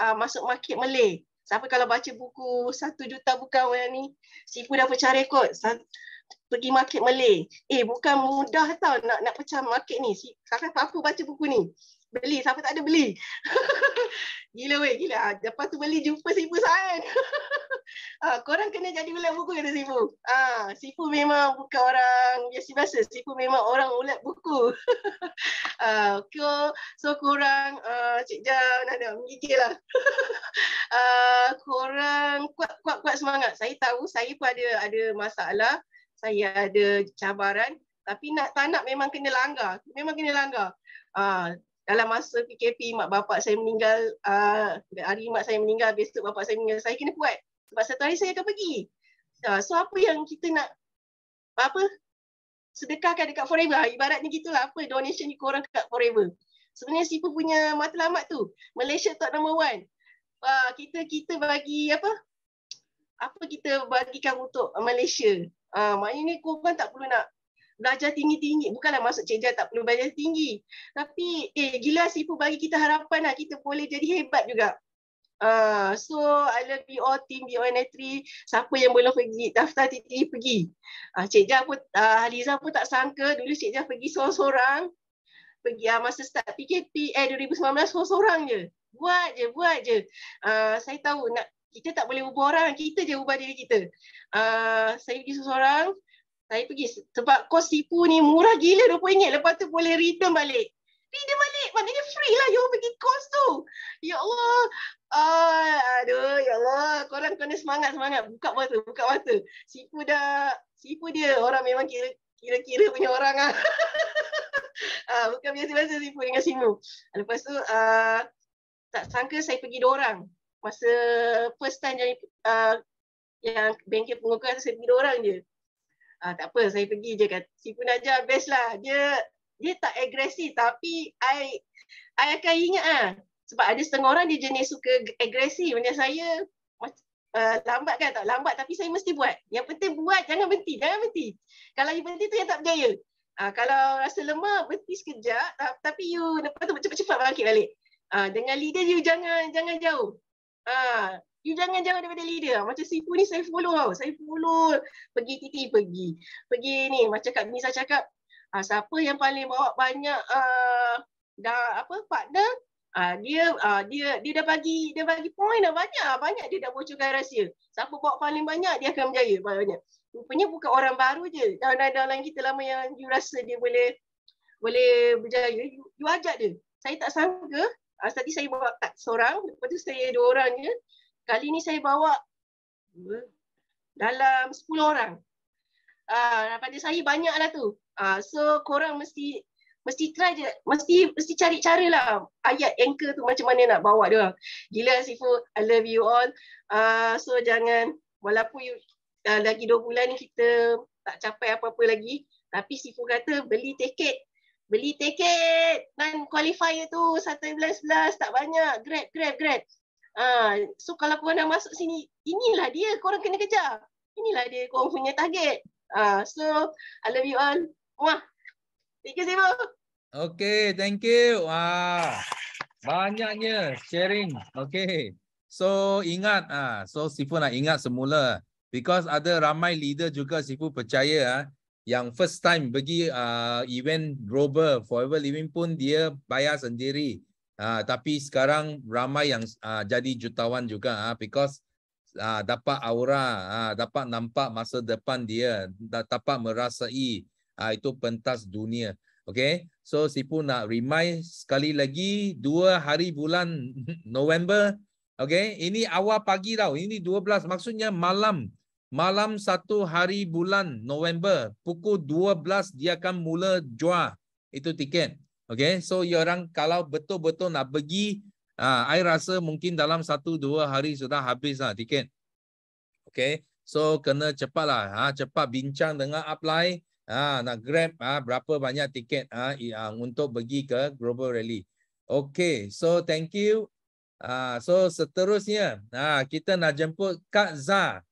uh, masuk market Malay. Siapa kalau baca buku satu juta bukan orang ni, Sifu dah pecah rekod. pergi market Malay. Eh bukan mudah tau nak nak pecah market ni. Si, sampai apa baca buku ni. Beli, siapa tak ada beli. gila weh, gila. Ah, lepas tu beli jumpa Sifu saya. Ha, korang kena jadi ulat buku kata sifu. Ha, sifu memang bukan orang biasa-biasa. Sifu memang orang ulat buku. ha, okay. So korang, uh, Cik Jam, Nada, menggigil lah. ha, korang kuat-kuat semangat. Saya tahu saya pun ada, ada masalah. Saya ada cabaran. Tapi nak tak nak memang kena langgar. Memang kena langgar. Ha, dalam masa PKP mak bapak saya meninggal uh, hari mak saya meninggal besok bapak saya meninggal saya kena kuat sebab satu hari saya akan pergi. Ah, so apa yang kita nak apa sedekahkan dekat forever ah, ibaratnya gitulah apa donation ni korang dekat forever. Sebenarnya siapa punya matlamat tu? Malaysia top number one. Ah, kita kita bagi apa? Apa kita bagikan untuk Malaysia? Uh, maknanya ni korang tak perlu nak belajar tinggi-tinggi. Bukanlah masuk cikgu tak perlu belajar tinggi. Tapi eh gila siapa bagi kita harapan lah kita boleh jadi hebat juga. Ah, so I love you all team BON3 siapa yang belum pergi daftar titik e pergi uh, Cik Jah pun uh, ah, Liza pun tak sangka dulu Cik Jah pergi seorang-seorang pergi uh, masa start PKP eh 2019 seorang-seorang je buat je buat je uh, saya tahu nak kita tak boleh ubah orang kita je ubah diri kita uh, saya pergi seorang-seorang saya pergi sebab kos tipu ni murah gila RM20 lepas tu boleh return balik return balik maknanya free lah you pergi kos tu kena semangat-semangat buka mata, buka mata. Sipu dah, sipu dia orang memang kira kira-kira punya orang ah. ah bukan biasa-biasa sipu dengan sinu. Lepas tu ah, tak sangka saya pergi dua orang. Masa first time jadi ah, yang bengkel pengukuran saya pergi dua orang je. Ah tak apa, saya pergi je kat sipu Naja best lah. Dia dia tak agresif tapi I I akan ingat ah. Sebab ada setengah orang dia jenis suka agresif. Macam saya Eh, lambat kan tak? Lambat tapi saya mesti buat. Yang penting buat, jangan berhenti, jangan berhenti. Kalau you berhenti tu yang tak berjaya. Uh, kalau rasa lemah, berhenti sekejap tapi you lepas tu cepat-cepat bangkit balik. Uh, dengan leader you jangan jangan jauh. Uh, you jangan jauh daripada leader. Macam Sifu ni saya follow tau. Saya follow pergi titi pergi. Pergi ni macam Kak Nisa cakap, uh, siapa yang paling bawa banyak uh, dah apa partner Uh, dia uh, dia dia dah bagi dia bagi poin dah banyak banyak dia dah bocorkan rahsia. Siapa bawa paling banyak dia akan berjaya banyak. Rupanya bukan orang baru je. Dan dalam kita lama yang you rasa dia boleh boleh berjaya, you, you ajak dia. Saya tak sangka, uh, tadi saya bawa tak seorang, lepas tu saya dua orang je. Kali ni saya bawa dalam 10 orang. Uh, pada saya banyaklah tu. Uh, so korang mesti mesti try je mesti mesti cari cara lah ayat anchor tu macam mana nak bawa dia gila sifu i love you all uh, so jangan walaupun you uh, lagi dua bulan ni kita tak capai apa-apa lagi tapi sifu kata beli tiket beli tiket dan qualifier tu satu belas belas tak banyak grab grab grab uh, so kalau korang dah masuk sini, inilah dia korang kena kejar. Inilah dia korang punya target. uh, so I love you all. Wah. Thank you, Sibu. Okay, thank you. Wah, banyaknya sharing. Okay. So, ingat. ah, So, Sifu nak ingat semula. Because ada ramai leader juga Sifu percaya ah, yang first time pergi ah event Rover Forever Living pun dia bayar sendiri. Ah, tapi sekarang ramai yang ah, jadi jutawan juga ah, because ah, dapat aura, ah, dapat nampak masa depan dia, dapat merasai Ah itu pentas dunia. Okay, so Sipu nak remind sekali lagi dua hari bulan November. Okay, ini awal pagi tau. Ini 12 maksudnya malam. Malam satu hari bulan November pukul 12 dia akan mula jual itu tiket. Okay, so you orang kalau betul-betul nak pergi, ah, uh, I rasa mungkin dalam satu dua hari sudah habis lah tiket. Okay, so kena cepatlah, ha, cepat bincang dengan apply. Ah, nak grab ah berapa banyak tiket ah untuk pergi ke Global Rally. Okay, so thank you. Ah, so seterusnya ah kita nak jemput Kak Za.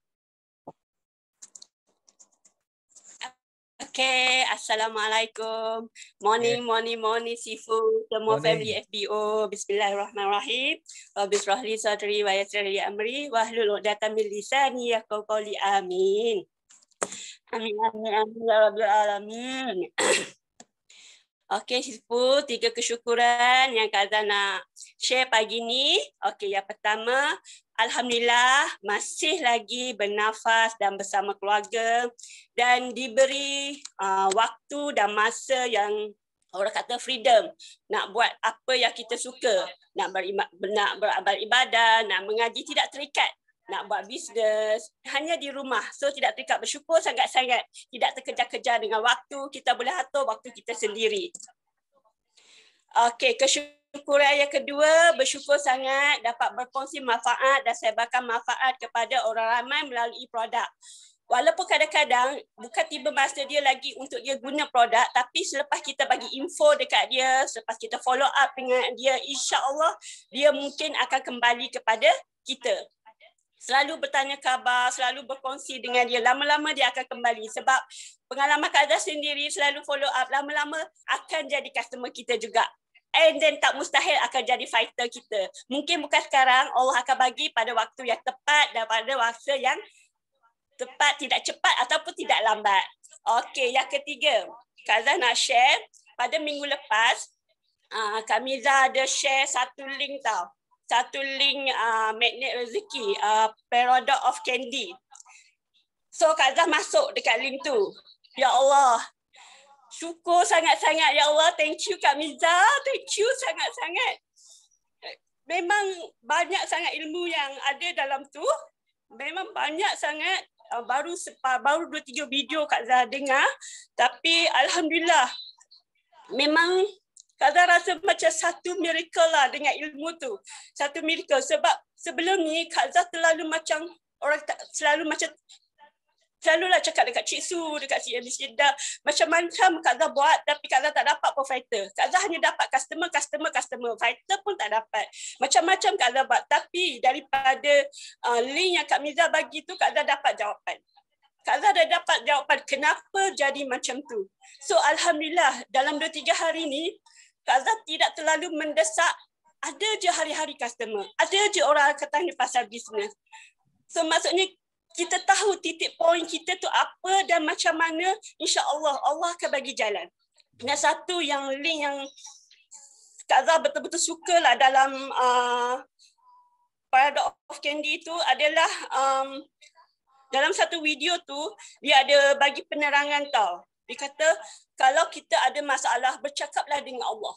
Okay, Assalamualaikum. Morning, okay. Eh. morning, morning, Sifu. Semua morning. family FBO. Bismillahirrahmanirrahim. Rabbis eh, Rahli Sadri wa Yasri Amri. Wahlul Uqdatan Milisani Yaqobali Amin. Amin, amin, amin, ya Rabbul Alamin. Okey, Sifu, tiga kesyukuran yang Kak Azan nak share pagi ni. Okey, yang pertama, Alhamdulillah masih lagi bernafas dan bersama keluarga dan diberi uh, waktu dan masa yang orang kata freedom nak buat apa yang kita suka nak beribadah, nak beribadah, nak mengaji tidak terikat nak buat bisnes hanya di rumah so tidak terikat bersyukur sangat-sangat tidak terkejar-kejar dengan waktu kita boleh atur waktu kita sendiri okey kesyukuran yang kedua bersyukur sangat dapat berkongsi manfaat dan sebarkan manfaat kepada orang ramai melalui produk Walaupun kadang-kadang bukan tiba masa dia lagi untuk dia guna produk tapi selepas kita bagi info dekat dia, selepas kita follow up dengan dia, insya-Allah dia mungkin akan kembali kepada kita selalu bertanya khabar, selalu berkongsi dengan dia. Lama-lama dia akan kembali sebab pengalaman Kak Zah sendiri selalu follow up. Lama-lama akan jadi customer kita juga. And then tak mustahil akan jadi fighter kita. Mungkin bukan sekarang Allah akan bagi pada waktu yang tepat dan pada waktu yang tepat, tidak cepat ataupun tidak lambat. Okay, yang ketiga. Kak Zah nak share pada minggu lepas. Uh, Kak Miza ada share satu link tau satu link uh, magnet rezeki uh, Paradox of Candy. So Kazah masuk dekat link tu. Ya Allah. Syukur sangat-sangat ya Allah. Thank you Kak Miza. Thank you sangat-sangat. Memang banyak sangat ilmu yang ada dalam tu. Memang banyak sangat uh, baru sepa, baru 2 3 video Kak Zah dengar tapi alhamdulillah memang kadang rasa macam satu miracle lah dengan ilmu tu. Satu miracle sebab sebelum ni Kak Zah terlalu macam orang tak, selalu macam selalu lah cakap dekat Cik Su, dekat Cik Yami Syedah, macam macam Kak Zah buat tapi Kak Zah tak dapat pun fighter. Kak Zah hanya dapat customer, customer, customer. Fighter pun tak dapat. Macam-macam Kak Zah buat. Tapi daripada uh, link yang Kak Miza bagi tu, Kak Zah dapat jawapan. Kak Zah dah dapat jawapan kenapa jadi macam tu. So Alhamdulillah dalam 2-3 hari ni, Kaza tidak terlalu mendesak ada je hari-hari customer, ada je orang kata ni pasal bisnes. So maksudnya kita tahu titik poin kita tu apa dan macam mana insya-Allah Allah akan bagi jalan. Dan satu yang link yang Kak Zah betul-betul lah dalam uh, Paradox of Candy itu adalah um, dalam satu video tu dia ada bagi penerangan tau. Dia kata, kalau kita ada masalah, bercakaplah dengan Allah.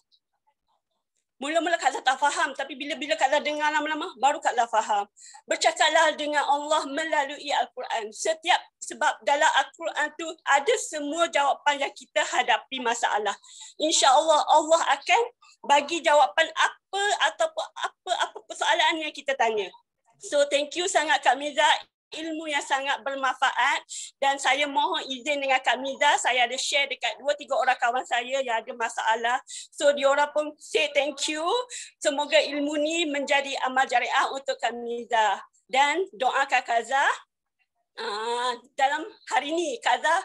Mula-mula Kak Zah tak faham. Tapi bila-bila Kak Zah dengar lama-lama, baru Kak Zah faham. Bercakaplah dengan Allah melalui Al-Quran. Setiap sebab dalam Al-Quran tu ada semua jawapan yang kita hadapi masalah. InsyaAllah Allah akan bagi jawapan apa ataupun apa-apa persoalan yang kita tanya. So thank you sangat Kak Mirza ilmu yang sangat bermanfaat dan saya mohon izin dengan Kak Miza saya ada share dekat dua tiga orang kawan saya yang ada masalah so diorang pun say thank you semoga ilmu ni menjadi amal jariah untuk Kak Miza dan doa Kak Kaza uh, dalam hari ni Kaza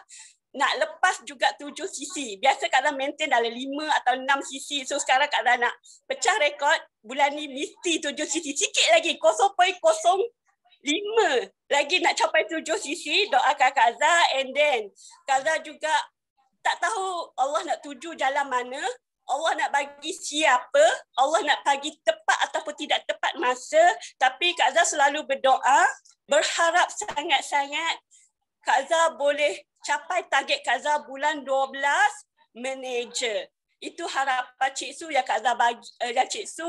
nak lepas juga tujuh sisi Biasa Kak Zah maintain dalam lima atau enam sisi So sekarang Kak Zah nak pecah rekod bulan ni mesti tujuh sisi Sikit lagi kosong kosong lima lagi nak capai tujuh sisi doakan Kaza and then Kaza juga tak tahu Allah nak tuju jalan mana Allah nak bagi siapa Allah nak bagi tepat ataupun tidak tepat masa tapi Kak Zah selalu berdoa berharap sangat-sangat Kak Zah boleh capai target Kak Zah bulan belas manager itu harapan Cik Su yang Kak Zah bagi, uh, yang Cik Su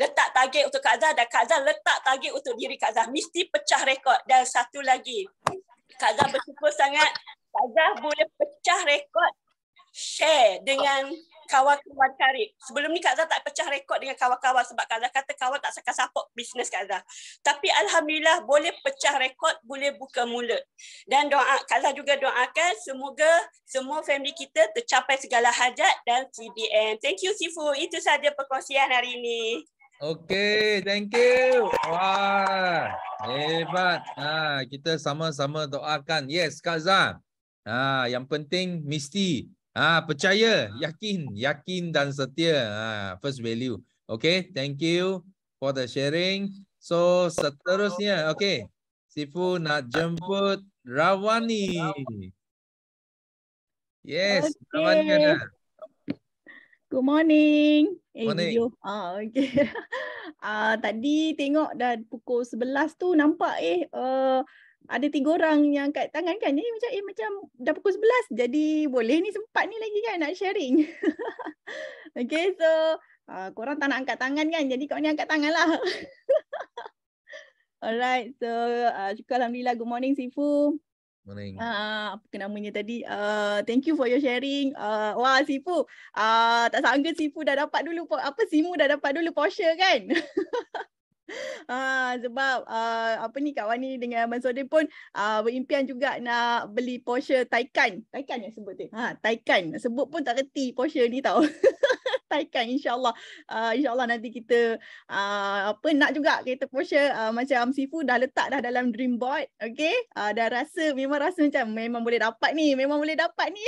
letak target untuk Kak Zah dan Kak Zah letak target untuk diri Kak Zah. Mesti pecah rekod. Dan satu lagi, Kak Zah bersyukur sangat Kak Zah boleh pecah rekod share dengan kawan-kawan karib. Sebelum ni Kak Zah tak pecah rekod dengan kawan-kawan sebab Kak Zah kata kawan tak akan support bisnes Kak Zah. Tapi Alhamdulillah boleh pecah rekod, boleh buka mulut. Dan doa Kak Zah juga doakan semoga semua family kita tercapai segala hajat dan CDM. Thank you Sifu. Itu saja perkongsian hari ini. Okay, thank you. Wah, hebat. Ha, kita sama-sama doakan. Yes, Kak Zah. Ha, yang penting mesti Ah percaya, yakin, yakin dan setia. Ah first value. Okay, thank you for the sharing. So seterusnya, okay. Sifu nak jemput Rawani. Yes, okay. Rawani ada. Good morning. Eh, morning. Ah, okay. ah, tadi tengok dah pukul 11 tu nampak eh uh, ada tiga orang yang angkat tangan kan. Jadi eh, macam eh macam dah pukul 11 jadi boleh ni sempat ni lagi kan nak sharing. okay so uh, korang tak nak angkat tangan kan jadi kau ni angkat tangan lah. Alright so uh, syukur Alhamdulillah good morning Sifu. Morning. Uh, apa ke tadi? Uh, thank you for your sharing. Uh, wah Sifu, uh, tak sangka Sifu dah dapat dulu, apa Simu dah dapat dulu Porsche kan? Ah, sebab uh, apa ni Kak Wani dengan Abang Sode pun uh, berimpian juga nak beli Porsche Taycan. Taycan yang sebut tu. Ha, Taycan. Sebut pun tak reti Porsche ni tau. Taycan insyaAllah. Uh, InsyaAllah nanti kita uh, apa nak juga kereta Porsche uh, macam Am dah letak dah dalam dream board. Okay. Uh, dah rasa memang rasa macam memang boleh dapat ni. Memang boleh dapat ni.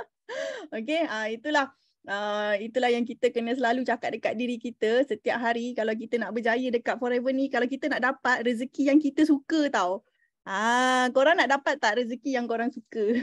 okay. Uh, itulah. Uh, Uh, itulah yang kita kena selalu cakap dekat diri kita setiap hari kalau kita nak berjaya dekat forever ni kalau kita nak dapat rezeki yang kita suka tau ah uh, korang nak dapat tak rezeki yang korang suka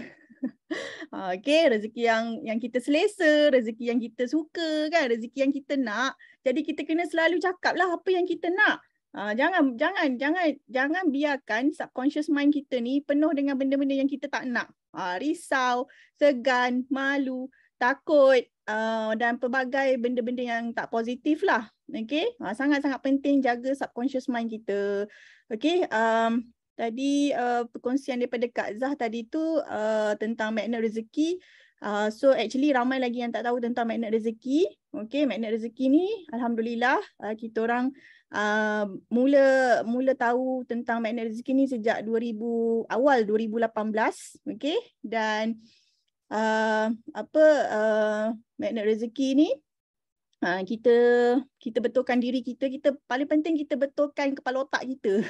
uh, ah, okay rezeki yang yang kita selesa rezeki yang kita suka kan rezeki yang kita nak jadi kita kena selalu cakap lah apa yang kita nak uh, jangan jangan jangan jangan biarkan subconscious mind kita ni penuh dengan benda-benda yang kita tak nak uh, risau segan malu takut uh, dan pelbagai benda-benda yang tak positif lah. Okay, ah, sangat-sangat uh, penting jaga subconscious mind kita. Okay, um, tadi uh, perkongsian daripada Kak Zah tadi tu uh, tentang magnet rezeki. Uh, so actually ramai lagi yang tak tahu tentang magnet rezeki. Okay, magnet rezeki ni Alhamdulillah uh, kita orang uh, mula mula tahu tentang magnet rezeki ni sejak 2000, awal 2018. Okay, dan uh, apa uh, magnet rezeki ni uh, kita kita betulkan diri kita kita paling penting kita betulkan kepala otak kita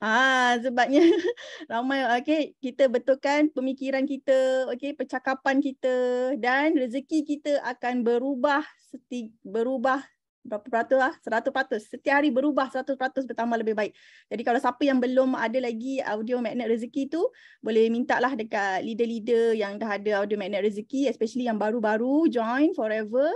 ha sebabnya ramai okey kita betulkan pemikiran kita okey percakapan kita dan rezeki kita akan berubah berubah berapa peratus lah, seratus peratus. Setiap hari berubah seratus peratus bertambah lebih baik. Jadi kalau siapa yang belum ada lagi audio magnet rezeki tu, boleh minta lah dekat leader-leader yang dah ada audio magnet rezeki, especially yang baru-baru join forever.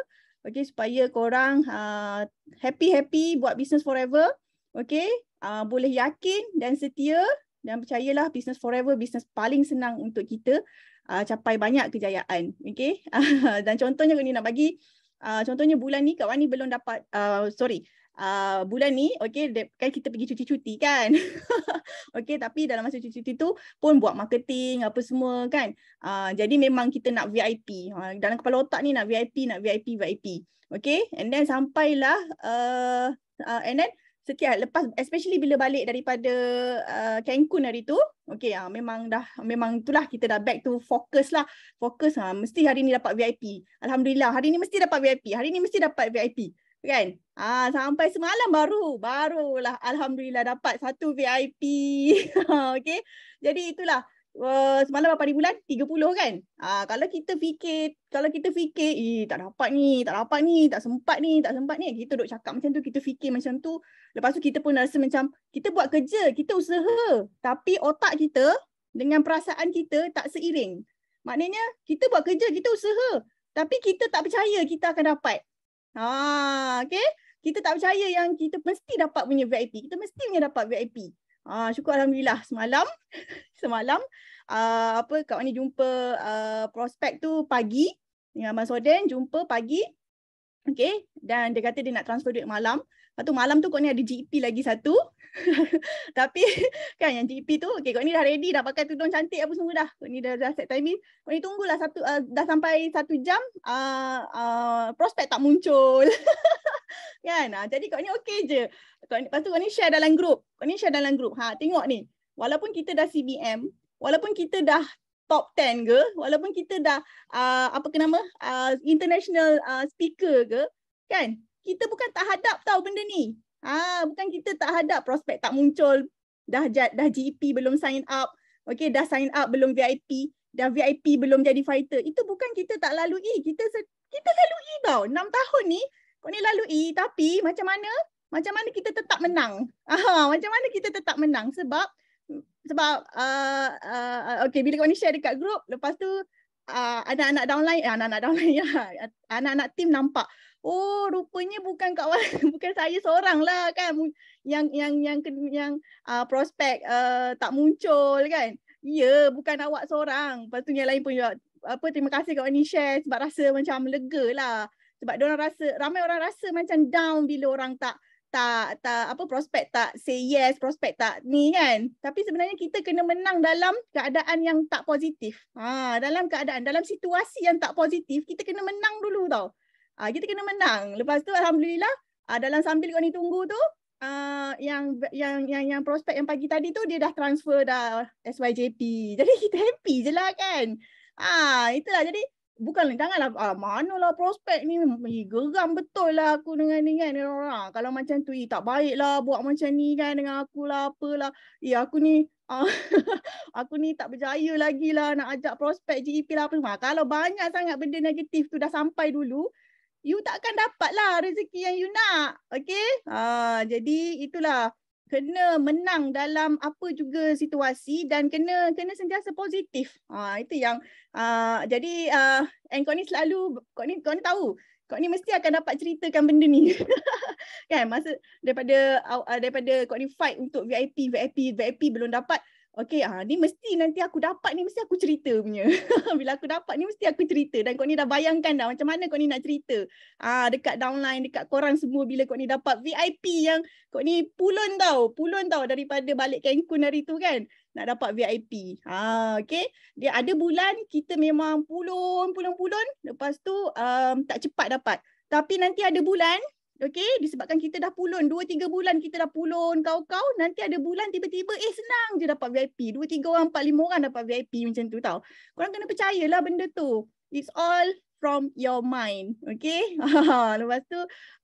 Okay, supaya korang ah, happy-happy uh, buat business forever. Okay, uh, boleh yakin dan setia dan percayalah business forever, business paling senang untuk kita uh, capai banyak kejayaan. Okay, dan contohnya ni nak bagi Ah, contohnya bulan ni Kak Wani belum dapat uh, sorry Uh, bulan ni okey kan kita pergi cuti-cuti kan okay, tapi dalam masa cuti-cuti tu pun buat marketing apa semua kan uh, jadi memang kita nak VIP uh, dalam kepala otak ni nak VIP nak VIP VIP okay, and then sampailah uh, uh, and then setiap lepas especially bila balik daripada uh, Cancun hari tu okey uh, ah, memang dah memang itulah kita dah back to focus lah fokus ha uh, mesti hari ni dapat VIP alhamdulillah hari ni mesti dapat VIP hari ni mesti dapat VIP kan ah uh, sampai semalam baru barulah alhamdulillah dapat satu VIP okey jadi itulah uh, semalam berapa hari bulan? 30 kan? Ah uh, kalau kita fikir, kalau kita fikir, eh tak dapat ni, tak dapat ni, tak sempat ni, tak sempat ni, kita duk cakap macam tu, kita fikir macam tu. Lepas tu kita pun rasa macam kita buat kerja, kita usaha, tapi otak kita dengan perasaan kita tak seiring. Maknanya kita buat kerja, kita usaha, tapi kita tak percaya kita akan dapat. Ha, ah, okay, Kita tak percaya yang kita mesti dapat punya VIP. Kita mesti punya dapat VIP. Ah, syukur alhamdulillah semalam semalam uh, apa Kak Wani jumpa uh, prospek tu pagi dengan Abang Soden jumpa pagi. Okey, dan dia kata dia nak transfer duit malam. Lepas tu malam tu kau ni ada GP e lagi satu. Tapi kan yang GP tu okay, Kau ni dah ready dah pakai tudung cantik apa semua dah Kau ni dah, dah set timing Kau ni tunggulah satu, uh, dah sampai satu jam uh, uh, Prospek tak muncul kan? Uh, jadi kau ni okay je kau ni, Lepas tu kau ni share dalam group Kau ni share dalam group ha, Tengok ni Walaupun kita dah CBM Walaupun kita dah top 10 ke Walaupun kita dah uh, apa kenama uh, International uh, speaker ke Kan kita bukan tak hadap tau benda ni. Ah, bukan kita tak hadap prospek tak muncul. Dah jad, dah GP e belum sign up. Okey, dah sign up belum VIP, dah VIP belum jadi fighter. Itu bukan kita tak lalui. Kita kita lalui tau. 6 tahun ni kau ni lalui tapi macam mana? Macam mana kita tetap menang? Ah, macam mana kita tetap menang sebab sebab uh, ah, uh, ah, ah, okay, bila kau ni share dekat group, lepas tu uh, anak-anak downline, anak-anak downline, ya, anak-anak tim nampak oh rupanya bukan kawan bukan saya seorang lah kan yang yang yang yang uh, prospek uh, tak muncul kan ya yeah, bukan awak seorang lepas tu yang lain pun juga apa terima kasih kawan ni share sebab rasa macam lega lah sebab dia orang rasa ramai orang rasa macam down bila orang tak tak tak apa prospek tak say yes prospek tak ni kan tapi sebenarnya kita kena menang dalam keadaan yang tak positif ha dalam keadaan dalam situasi yang tak positif kita kena menang dulu tau Ah uh, kita kena menang. Lepas tu alhamdulillah uh, dalam sambil kau ni tunggu tu uh, yang yang yang yang prospek yang pagi tadi tu dia dah transfer dah SYJP. Jadi kita happy je lah kan. Ah uh, itulah jadi bukan janganlah ah, manalah prospek ni geram betul lah aku dengan ni kan orang kalau macam tu tak baik lah buat macam ni kan dengan aku lah apalah eh aku ni ah, aku ni tak berjaya lagi lah nak ajak prospek GEP lah apa semua kalau banyak sangat benda negatif tu dah sampai dulu you tak akan dapat lah rezeki yang you nak. Okay? Ha, jadi itulah kena menang dalam apa juga situasi dan kena kena sentiasa positif. Ha, itu yang uh, jadi uh, and kau ni selalu kau ni kau ni tahu kau ni mesti akan dapat ceritakan benda ni. kan masa daripada daripada kau ni fight untuk VIP VIP VIP belum dapat Okay, ah, ni mesti nanti aku dapat ni mesti aku cerita punya. Bila aku dapat ni mesti aku cerita. Dan kau ni dah bayangkan dah macam mana kau ni nak cerita. Ah, dekat downline, dekat korang semua bila kau ni dapat VIP yang kau ni pulun tau. Pulun tau daripada balik Cancun hari tu kan. Nak dapat VIP. Ah, okay. Dia ada bulan kita memang pulun, pulun, pulun. Lepas tu um, tak cepat dapat. Tapi nanti ada bulan Okay, disebabkan kita dah pulun dua tiga bulan kita dah pulun kau-kau, nanti ada bulan tiba-tiba eh senang je dapat VIP. dua tiga orang, 4 5 orang dapat VIP macam tu tau. Korang kena percayalah benda tu. It's all from your mind. Okay. Lepas tu,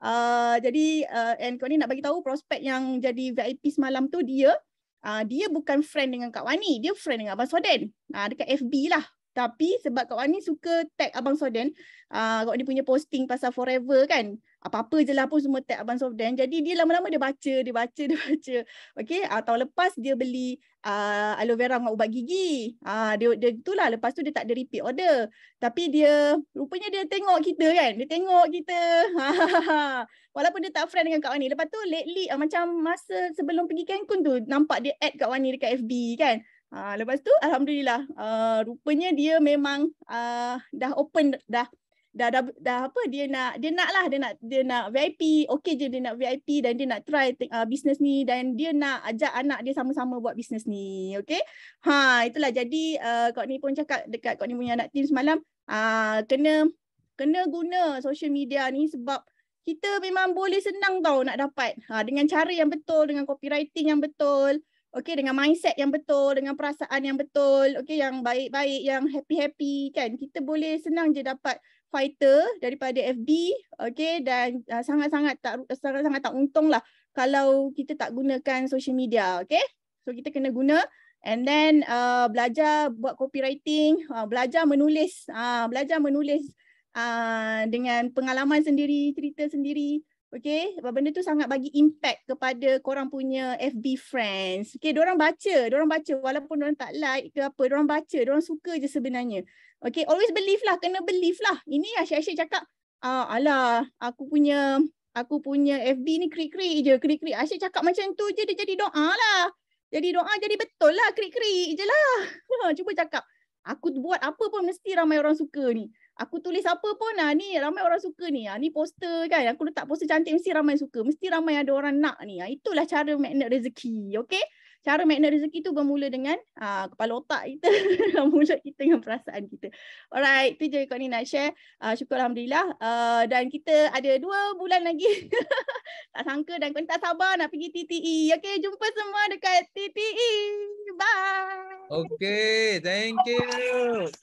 uh, jadi uh, and kau ni nak bagi tahu prospek yang jadi VIP semalam tu dia uh, dia bukan friend dengan Kak Wani. Dia friend dengan Abang Soden. Uh, dekat FB lah. Tapi sebab Kak Wani suka tag Abang Soden, uh, Kak Wani punya posting pasal forever kan. Apa-apa je lah pun semua tag Abang Soden. Jadi dia lama-lama dia baca, dia baca, dia baca. Okay, uh, ah, tahun lepas dia beli uh, aloe vera dengan ubat gigi. Uh, dia, dia itulah, lepas tu dia tak ada repeat order. Tapi dia, rupanya dia tengok kita kan. Dia tengok kita. Walaupun dia tak friend dengan Kak Wani. Lepas tu lately uh, macam masa sebelum pergi Cancun tu, nampak dia add Kak Wani dekat FB kan. Ah, lepas tu alhamdulillah uh, rupanya dia memang uh, dah open dah dah dah dah apa dia nak dia nak lah dia nak dia nak VIP okey je dia nak VIP dan dia nak try uh, business ni dan dia nak ajak anak dia sama-sama buat business ni okey ha itulah jadi uh, kau ni pun cakap dekat kau ni punya anak team semalam uh, kena kena guna social media ni sebab kita memang boleh senang tau nak dapat ha dengan cara yang betul dengan copywriting yang betul okay dengan mindset yang betul dengan perasaan yang betul okay yang baik-baik yang happy-happy kan kita boleh senang je dapat fighter daripada FB okay dan uh, sangat-sangat tak sangat-sangat tak untunglah kalau kita tak gunakan social media okay so kita kena guna and then uh, belajar buat copywriting uh, belajar menulis uh, belajar menulis uh, dengan pengalaman sendiri cerita sendiri Okay, benda tu sangat bagi impact kepada korang punya FB friends. Okay, orang baca, orang baca walaupun orang tak like ke apa, orang baca, Orang suka je sebenarnya. Okay, always believe lah, kena believe lah. Ini Asyik-Asyik cakap, ah, alah, aku punya aku punya FB ni krik-krik je, krik-krik. Asyik cakap macam tu je, dia jadi doa lah. Jadi doa jadi betul lah, krik-krik je lah. Cuba cakap, aku buat apa pun mesti ramai orang suka ni aku tulis apa pun ah ni ramai orang suka ni ah ni poster kan aku letak poster cantik mesti ramai suka mesti ramai ada orang nak ni ah itulah cara magnet rezeki okay? cara makna rezeki tu bermula dengan ha, kepala otak kita dalam kita dengan perasaan kita. Alright, tu je kau ni nak share. Uh, syukur Alhamdulillah. Uh, dan kita ada dua bulan lagi. tak sangka dan kau tak sabar nak pergi TTE. Okay, jumpa semua dekat TTE. Bye. Okay, thank you.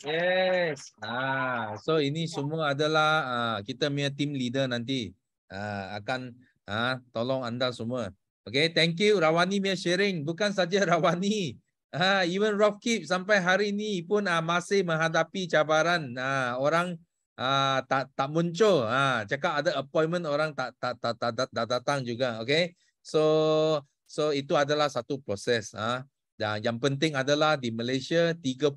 Yes. Ah, so, ini yeah. semua adalah uh, kita punya team leader nanti uh, akan uh, tolong anda semua. Okay, thank you Rawani punya sharing. Bukan saja Rawani. Ah, even Rob Keep sampai hari ini pun uh, masih menghadapi cabaran. Ah, orang ah tak tak muncul. Ah, cakap ada appointment orang tak tak tak tak, tak, tak datang juga. Okay, so so itu adalah satu proses. Ah, dan yang penting adalah di Malaysia 32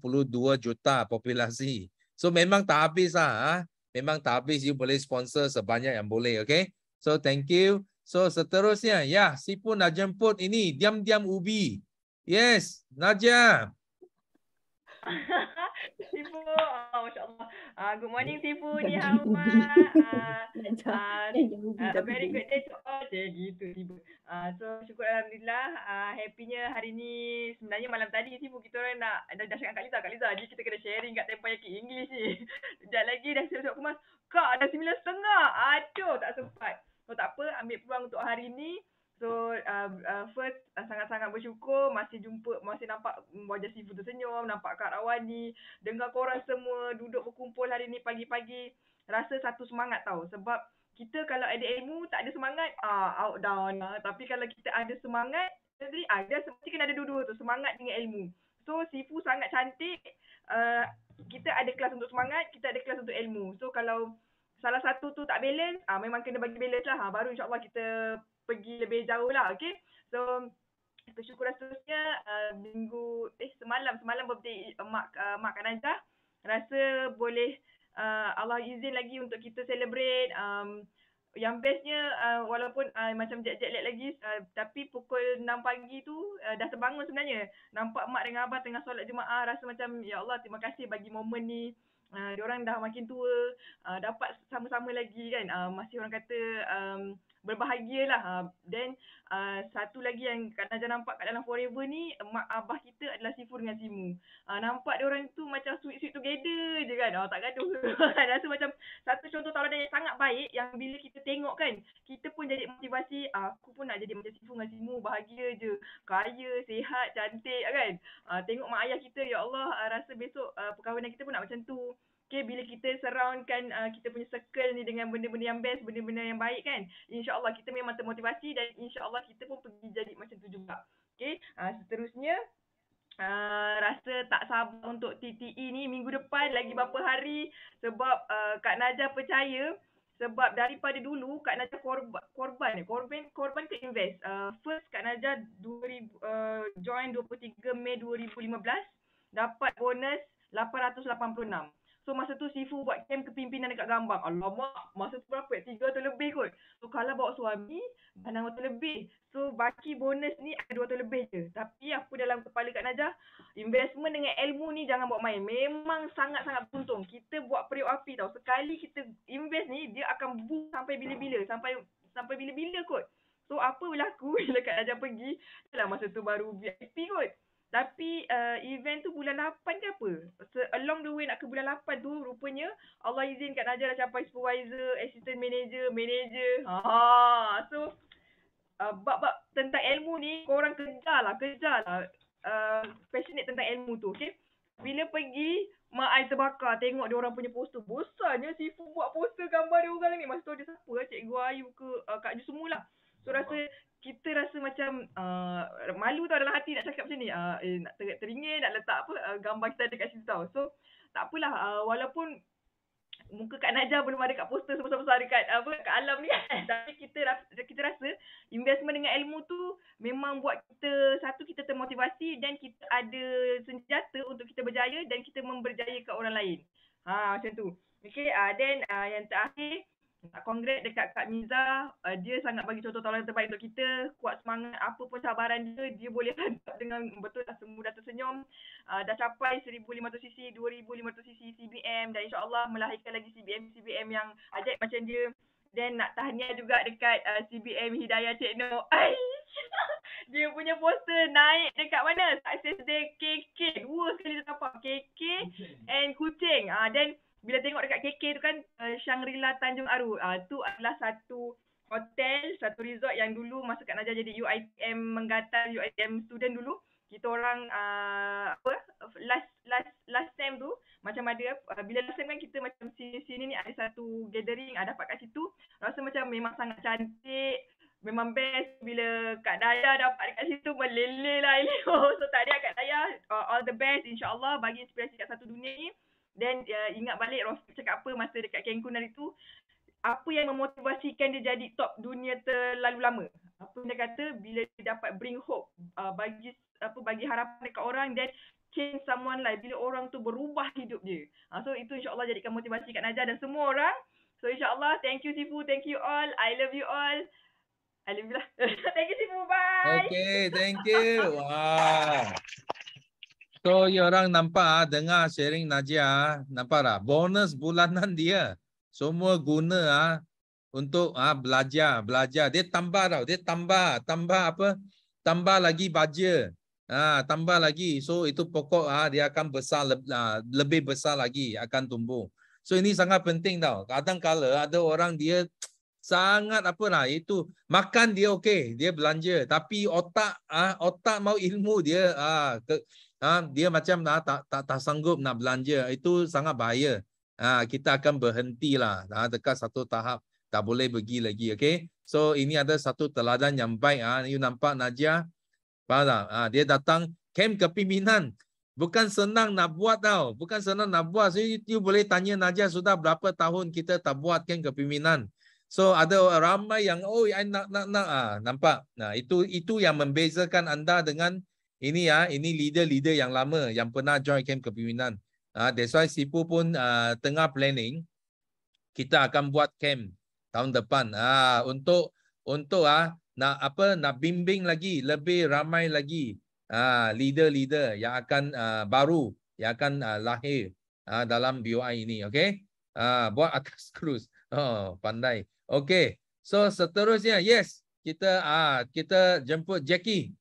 juta populasi. So memang tak habis lah. Uh. Memang tak habis. You boleh sponsor sebanyak yang boleh. Okay, so thank you. So seterusnya, ya, si pun dah jemput ini diam-diam ubi. Yes, Najia. Sipu, oh, ah, Masya Allah. Uh, ah, good morning Sipu ni hawa. Uh, uh, uh, very good day to all. Okay, gitu Sipu. Uh, ah, so syukur Alhamdulillah, uh, happynya hari ni. Sebenarnya malam tadi Sipu kita orang nak, dah, dah cakap Kak Liza. Kak Liza, jadi kita kena sharing kat tempoh yang English ni. Sekejap lagi dah siap-siap kemas. Kak, dah setengah. Aduh, tak sempat. So tak apa, ambil peluang untuk hari ni. So uh, uh, first uh, sangat-sangat bersyukur masih jumpa masih nampak wajah sifu tersenyum, nampak Kak Rawani, dengar korang semua duduk berkumpul hari ni pagi-pagi rasa satu semangat tau sebab kita kalau ada ilmu tak ada semangat ah uh, out down lah. tapi kalau kita ada semangat jadi ada mesti kena ada dua-dua tu semangat dengan ilmu. So sifu sangat cantik uh, kita ada kelas untuk semangat, kita ada kelas untuk ilmu. So kalau salah satu tu tak balance, ah memang kena bagi balance lah. Ha, baru insyaAllah kita pergi lebih jauh lah. Okay. So, kesyukuran seterusnya uh, ah, minggu, eh semalam, semalam birthday uh, Mak, uh, Mak Kananjah. Rasa boleh uh, Allah izin lagi untuk kita celebrate. Um, yang bestnya uh, walaupun uh, macam jet-jet lag lagi uh, tapi pukul 6 pagi tu uh, dah terbangun sebenarnya. Nampak mak dengan abah tengah solat jemaah rasa macam ya Allah terima kasih bagi momen ni uh, orang dah makin tua uh, dapat sama-sama lagi kan uh, masih orang kata um, berbahagialah dan uh, satu lagi yang kat Najah nampak kat dalam forever ni mak abah kita adalah sifur dengan simu uh, nampak dia orang tu macam sweet sweet together je kan oh, tak gaduh rasa macam satu contoh tauladan yang sangat baik yang bila kita tengok kan kita pun jadi motivasi uh, aku pun nak jadi macam sifur dengan simu bahagia je kaya sehat cantik kan uh, tengok mak ayah kita ya Allah uh, besok uh, perkahwinan kita pun nak macam tu. Okay, bila kita surroundkan uh, kita punya circle ni dengan benda-benda yang best, benda-benda yang baik kan. Insya Allah kita memang termotivasi dan Insya Allah kita pun pergi jadi macam tu juga. Okay, uh, seterusnya. Uh, rasa tak sabar untuk TTE ni minggu depan lagi berapa hari sebab uh, Kak Najah percaya sebab daripada dulu Kak Najah korban korban ni korban korban ke invest uh, first Kak Najah 2000 uh, join 23 Mei 2015 dapat bonus 886. So masa tu Sifu buat camp kepimpinan dekat Gambang. Alamak, masa tu berapa? Tiga tu lebih kot. So kalau bawa suami, dan tu lebih. So baki bonus ni ada dua atau lebih je. Tapi apa dalam kepala Kak Najah, investment dengan ilmu ni jangan buat main. Memang sangat-sangat beruntung. Kita buat periuk api tau. Sekali kita invest ni, dia akan boom sampai bila-bila. Sampai sampai bila-bila kot. So apa berlaku bila Kak Najah pergi, dalam masa tu baru VIP kot. Tapi uh, event tu bulan 8 ke apa? So, along the way nak ke bulan 8 tu rupanya Allah izinkan Najah dah capai supervisor, assistant manager, manager. Ha. So uh, bab-bab tentang ilmu ni korang kejarlah, kejarlah. Uh, eh, passionate tentang ilmu tu, okay? Bila pergi, mak saya terbakar tengok dia orang punya poster. Bosannya sifu buat poster gambar dia orang ni. Masa tu ada siapa? Eh, Cikgu Ayu ke uh, Kak Ju semula. So rasa kita rasa macam uh, malu tau dalam hati nak cakap macam ni. Uh, eh, nak ter- teringin, nak letak apa uh, gambar kita dekat situ tau. So, tak apalah. Uh, walaupun muka Kak Najah belum ada kat poster sebesar-besar dekat apa kat alam ni tapi kita rasa, kita rasa investment dengan ilmu tu memang buat kita satu kita termotivasi dan kita ada senjata untuk kita berjaya dan kita memberjaya kat orang lain ha macam tu okey uh, then uh, yang terakhir nak congrat dekat Kak Niza, uh, dia sangat bagi contoh tahun yang terbaik untuk kita kuat semangat apa pun cabaran dia dia boleh hadap dengan betul lah semua dah tersenyum uh, dah capai 1500 cc 2500 cc CBM dan insyaAllah melahirkan lagi CBM CBM yang ajaib macam dia then nak tahniah juga dekat uh, CBM Hidayah Cik No dia punya poster naik dekat mana? Success Day KK. Dua sekali dia KK and Kucing. Ah uh, Dan bila tengok dekat KK tu kan uh, Shangri-La Tanjung Aru uh, tu adalah satu hotel satu resort yang dulu masa Kak Najah jadi UITM menggatal UITM student dulu kita orang uh, apa last last last time tu macam ada uh, bila last time kan kita macam sini-sini ni ada satu gathering ada uh, dapat kat situ rasa macam memang sangat cantik memang best bila Kak Daya dapat dekat situ meleleh lah ini. so tadi Kak Daya uh, all the best insyaallah bagi inspirasi kat satu dunia ni Then uh, ingat balik Rosli cakap apa masa dekat Cancun hari tu apa yang memotivasikan dia jadi top dunia terlalu lama. Apa yang dia kata bila dia dapat bring hope uh, bagi apa bagi harapan dekat orang dan change someone life bila orang tu berubah hidup dia. Uh, so itu insya-Allah jadikan motivasi kat Najah dan semua orang. So insya-Allah thank you Sifu, thank you all. I love you all. Alhamdulillah. thank you Sifu. Bye. Okay, thank you. Wow. So orang nampak ah, dengar sharing Najia, ah, nampak tak? Bonus bulanan dia semua guna ah untuk ah belajar, belajar. Dia tambah tau, dia tambah, tambah apa? Tambah lagi baja. Ah, tambah lagi. So itu pokok ah dia akan besar ah, lebih besar lagi akan tumbuh. So ini sangat penting tau. Kadang kala ada orang dia sangat apa lah itu makan dia okey, dia belanja tapi otak ah otak mau ilmu dia ah ke, ha, dia macam ha, tak, tak tak sanggup nak belanja itu sangat bahaya ha, kita akan berhenti lah. ha, dekat satu tahap tak boleh pergi lagi Okay. so ini ada satu teladan yang baik ah ha. you nampak Najia pada ha, dia datang camp kepimpinan bukan senang nak buat tau bukan senang nak buat so you, you boleh tanya Najia sudah berapa tahun kita tak buat camp kepimpinan So ada ramai yang oh I nak nak nak ah nampak. Nah itu itu yang membezakan anda dengan ini ya, ini leader-leader yang lama yang pernah join camp kepimpinan. Ah, that's why Sipu pun uh, tengah planning kita akan buat camp tahun depan. Ah, untuk untuk ah nak apa nak bimbing lagi lebih ramai lagi ah leader-leader yang akan uh, baru yang akan uh, lahir ah dalam BOI ini, okay? Ah, buat atas krus. Oh, pandai. Okay. So seterusnya, yes, kita ah kita jemput Jackie.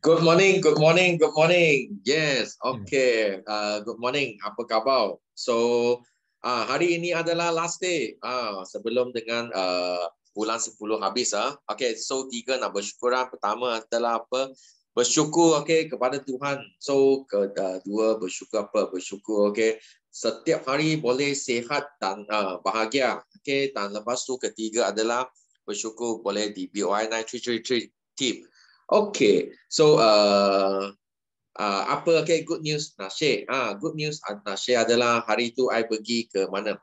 Good morning, good morning, good morning. Yes, hmm. okay. Uh, good morning. Apa kabar? So, uh, hari ini adalah last day. Ah, uh, sebelum dengan uh, bulan sepuluh habis ah. Uh. Okay, so tiga nak bersyukur uh. pertama adalah apa? Bersyukur okay kepada Tuhan. So, kedua uh, bersyukur apa? Bersyukur okay. Setiap hari boleh sehat dan uh, bahagia. Okay, dan lepas tu ketiga adalah bersyukur boleh di BOI three three three team. Okay, so uh, uh, apa okay, good news Nasir? Ah, uh, good news uh, Nasir adalah hari tu saya pergi ke mana?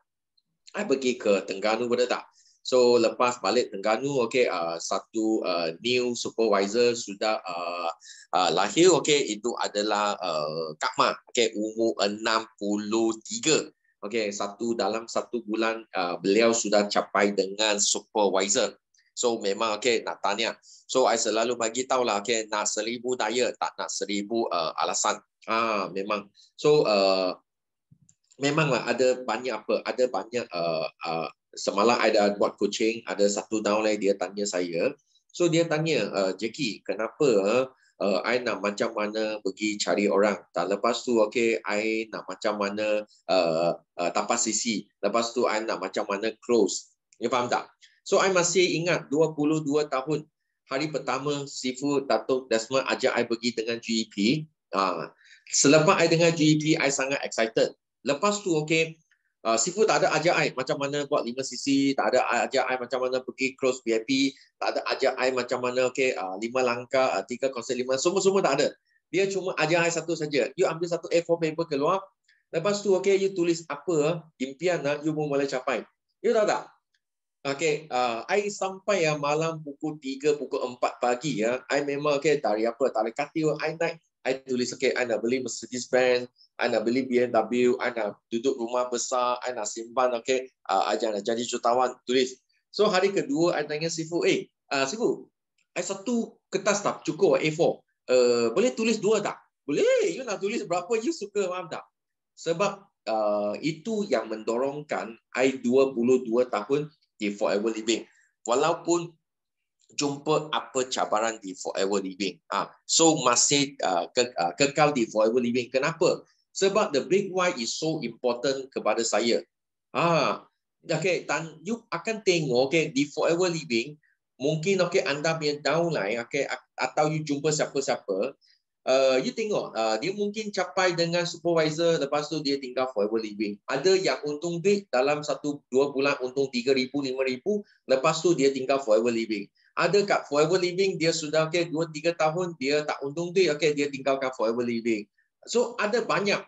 Saya pergi ke Tengganu, betul tak? So lepas balik Tengganu, okay, uh, satu uh, new supervisor sudah uh, uh, lahir, okay, itu adalah uh, Kak Ma, okay, umur enam puluh tiga, Okay, satu dalam satu bulan uh, beliau sudah capai dengan supervisor. So memang okay nak tanya. So I selalu bagi tahu lah okay nak seribu daya tak nak seribu uh, alasan. Ah memang. So uh, memang lah ada banyak apa ada banyak uh, uh, semalam ada buat coaching ada satu down lah dia tanya saya. So dia tanya uh, Jackie kenapa uh, uh, I nak macam mana pergi cari orang. Tak lepas tu okay I nak macam mana uh, uh, tapas sisi. Lepas tu I nak macam mana close. You faham tak? So I masih ingat 22 tahun hari pertama Sifu Datuk Desmond ajak I pergi dengan GEP. Uh, ah, selepas I dengan GEP, I sangat excited. Lepas tu, okay, uh, Sifu tak ada ajak I macam mana buat 5 cc, tak ada ajak I macam mana pergi close VIP, tak ada ajak I macam mana okay, uh, lima langkah, uh, tiga konsep lima, semua-semua tak ada. Dia cuma ajak I satu saja. You ambil satu A4 paper keluar, lepas tu okay, you tulis apa impian nak you boleh capai. You tahu tak? Okay, uh, I sampai ya uh, malam pukul 3 pukul 4 pagi ya. Uh, I memang okay, dari apa tarik katil. I naik, I tulis okey I nak beli Mercedes Benz, I nak beli BMW, I nak duduk rumah besar, I nak simpan okay. uh, I jangan jadi jutawan tulis. So hari kedua I tanya sifu, eh uh, sifu, I satu kertas tak cukup A4. Uh, boleh tulis dua tak? Boleh. You nak tulis berapa you suka macam tak? Sebab uh, itu yang mendorongkan I 22 tahun di forever living walaupun jumpa apa cabaran di forever living ah so masih uh, ke, uh, kekal di forever living kenapa sebab the big why is so important kepada saya ah okay dan you akan tengok okay di forever living mungkin okay anda punya downline okay atau you jumpa siapa-siapa uh, you tengok uh, dia mungkin capai dengan supervisor lepas tu dia tinggal forever living ada yang untung big dalam satu dua bulan untung tiga ribu lima ribu, lepas tu dia tinggal forever living ada kat forever living dia sudah okey dua tiga tahun dia tak untung duit okay dia tinggalkan forever living so ada banyak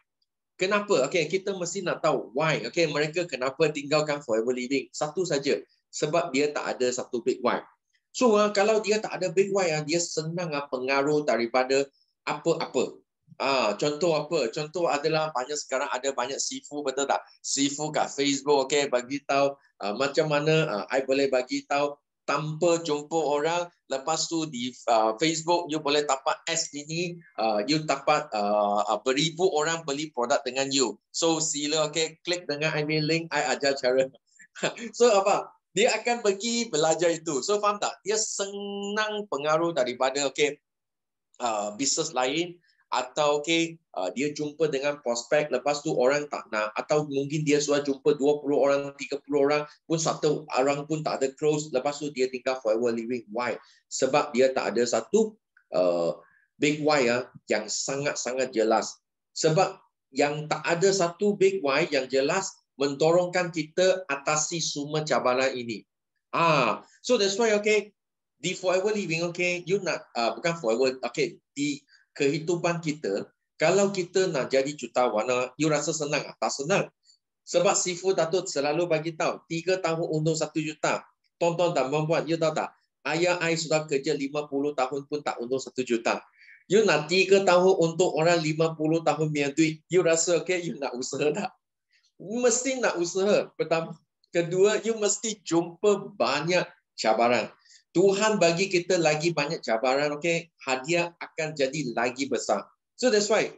kenapa Okay, kita mesti nak tahu why Okay, mereka kenapa tinggalkan forever living satu saja sebab dia tak ada satu big why so uh, kalau dia tak ada big why uh, dia senang uh, pengaruh daripada apa-apa. Ah, contoh apa? Contoh adalah banyak sekarang ada banyak sifu betul tak? Sifu kat Facebook, okey, bagi tahu uh, macam mana uh, I boleh bagi tahu tanpa jumpa orang lepas tu di uh, Facebook you boleh tapak S ini uh, you tapak uh, beribu orang beli produk dengan you so sila okay klik dengan I mean link I ajar cara so apa dia akan pergi belajar itu so faham tak dia senang pengaruh daripada okay uh, bisnes lain atau okay, uh, dia jumpa dengan prospek lepas tu orang tak nak atau mungkin dia sudah jumpa 20 orang 30 orang pun satu orang pun tak ada close lepas tu dia tinggal forever living why sebab dia tak ada satu uh, big why ya, yang sangat-sangat jelas sebab yang tak ada satu big why yang jelas mendorongkan kita atasi semua cabaran ini ah so that's why okay di forever living okay you nak uh, bukan forever okay di kehidupan kita kalau kita nak jadi jutawan ah, you rasa senang atau ah, senang sebab sifu datuk selalu bagi tahu tiga tahun untung satu juta tonton dan membuat you tahu tak ayah ai sudah kerja lima puluh tahun pun tak untung satu juta you nak tiga tahun untuk orang lima puluh tahun punya duit you rasa okay you nak usaha tak mesti nak usaha pertama kedua you mesti jumpa banyak cabaran Tuhan bagi kita lagi banyak cabaran, okay? Hadiah akan jadi lagi besar. So that's why,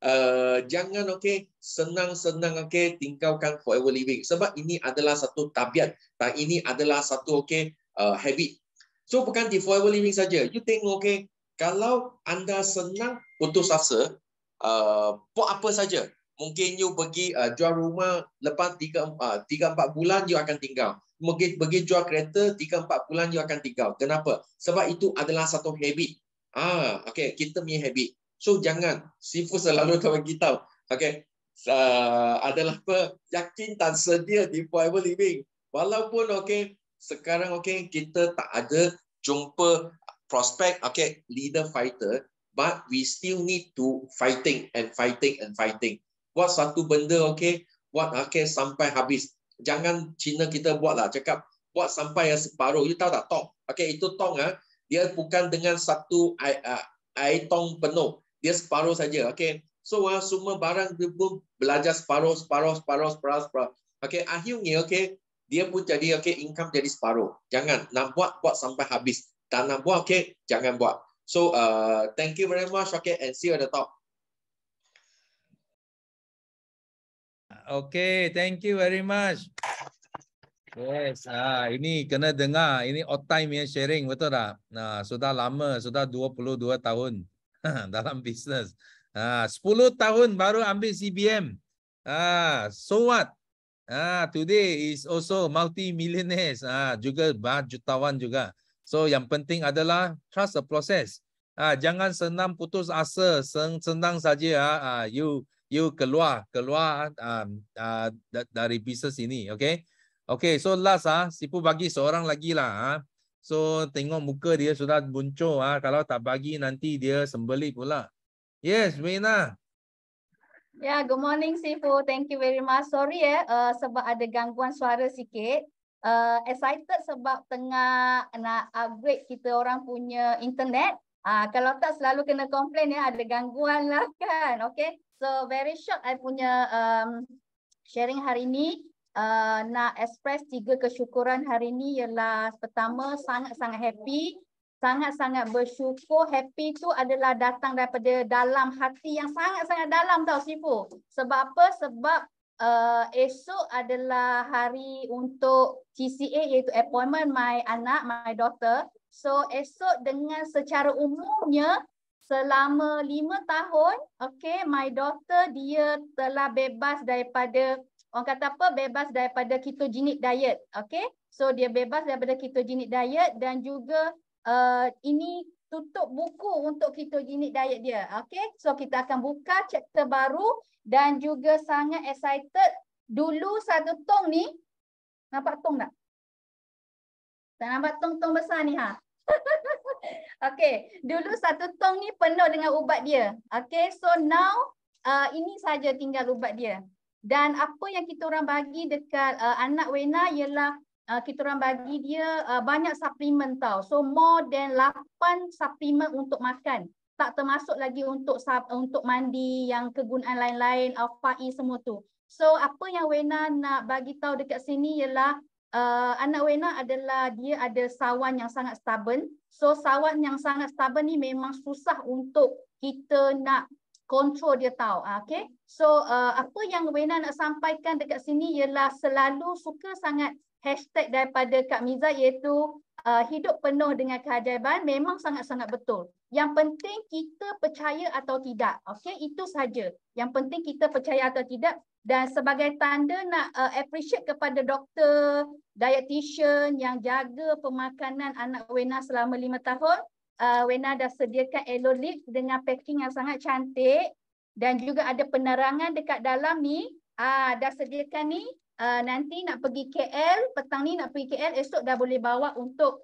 uh, jangan okay senang-senang okay tinggalkan forever living. Sebab ini adalah satu tabiat, dan ini adalah satu okay uh, habit. So bukan di forever living saja. You think okay, kalau anda senang putus asa, uh, buat apa saja, mungkin you pergi uh, jual rumah lepas 3 4 uh, bulan you akan tinggal mungkin pergi jual kereta 3 4 bulan you akan tinggal kenapa sebab itu adalah satu habit ah okey kita punya habit so jangan sifu selalu tahu kita okey uh, adalah apa yakin dan sedia di forever living walaupun okey sekarang okey kita tak ada jumpa prospect okey leader fighter but we still need to fighting and fighting and fighting buat satu benda okey buat okay sampai habis jangan Cina kita buatlah cakap buat sampai yang separuh you tahu tak tong okey itu tong ah dia bukan dengan satu air, ah, air tong penuh dia separuh saja okey so uh, semua barang dia belajar separuh separuh separuh separuh, separuh. okey akhirnya okey dia pun jadi okey income jadi separuh jangan nak buat buat sampai habis tak nak buat okey jangan buat so uh, thank you very much okey and see you at the top Okay, thank you very much. Yes, ah ini kena dengar. Ini all time yang sharing, betul tak? Nah, sudah lama, sudah 22 tahun dalam bisnes. Ah, 10 tahun baru ambil CBM. Ah, so what? Ah, today is also multi-millionaires. Ah, juga bah jutawan juga. So yang penting adalah trust the process. Ah, jangan senang putus asa, senang saja. Ah, ah you you keluar keluar um, uh, dari bisnes ini okey okey so last ah sipu bagi seorang lagi lah ah. so tengok muka dia sudah muncul ah kalau tak bagi nanti dia sembeli pula yes mina Yeah, good morning Sifu. Thank you very much. Sorry eh uh, sebab ada gangguan suara sikit. Uh, excited sebab tengah nak upgrade kita orang punya internet. Uh, kalau tak selalu kena komplain ya eh, ada gangguan lah kan. Okay. So very short I punya um, sharing hari ini. Uh, nak express tiga kesyukuran hari ini ialah pertama sangat-sangat happy. Sangat-sangat bersyukur. Happy tu adalah datang daripada dalam hati yang sangat-sangat dalam tau Sifu. Sebab apa? Sebab uh, esok adalah hari untuk TCA iaitu appointment my anak, my daughter. So esok dengan secara umumnya selama lima tahun, okay, my daughter dia telah bebas daripada orang kata apa? Bebas daripada ketogenic diet, okay? So dia bebas daripada ketogenic diet dan juga uh, ini tutup buku untuk ketogenic diet dia, okay? So kita akan buka chapter baru dan juga sangat excited. Dulu satu tong ni, nampak tong tak? Tak nampak tong-tong besar ni ha? Okay, dulu satu tong ni penuh dengan ubat dia. Okay, so now uh, ini saja tinggal ubat dia. Dan apa yang kita orang bagi dekat uh, anak Wena ialah uh, kita orang bagi dia uh, banyak suplemen tau. So more than 8 suplemen untuk makan. Tak termasuk lagi untuk sub, untuk mandi yang kegunaan lain-lain, alfa E semua tu. So apa yang Wena nak bagi tahu dekat sini ialah uh, anak Wena adalah dia ada sawan yang sangat stubborn. So sawan yang sangat stubborn ni memang susah untuk kita nak control dia tahu. Ah, okay. So uh, apa yang Wena nak sampaikan dekat sini ialah selalu suka sangat hashtag daripada Kak Miza iaitu uh, hidup penuh dengan keajaiban memang sangat-sangat betul. Yang penting kita percaya atau tidak. Okay, itu saja. Yang penting kita percaya atau tidak, dan sebagai tanda nak uh, appreciate kepada doktor dietitian yang jaga pemakanan anak Wena selama lima tahun uh, Wena dah sediakan elolip dengan packing yang sangat cantik dan juga ada penerangan dekat dalam ni uh, dah sediakan ni uh, nanti nak pergi KL petang ni nak pergi KL esok dah boleh bawa untuk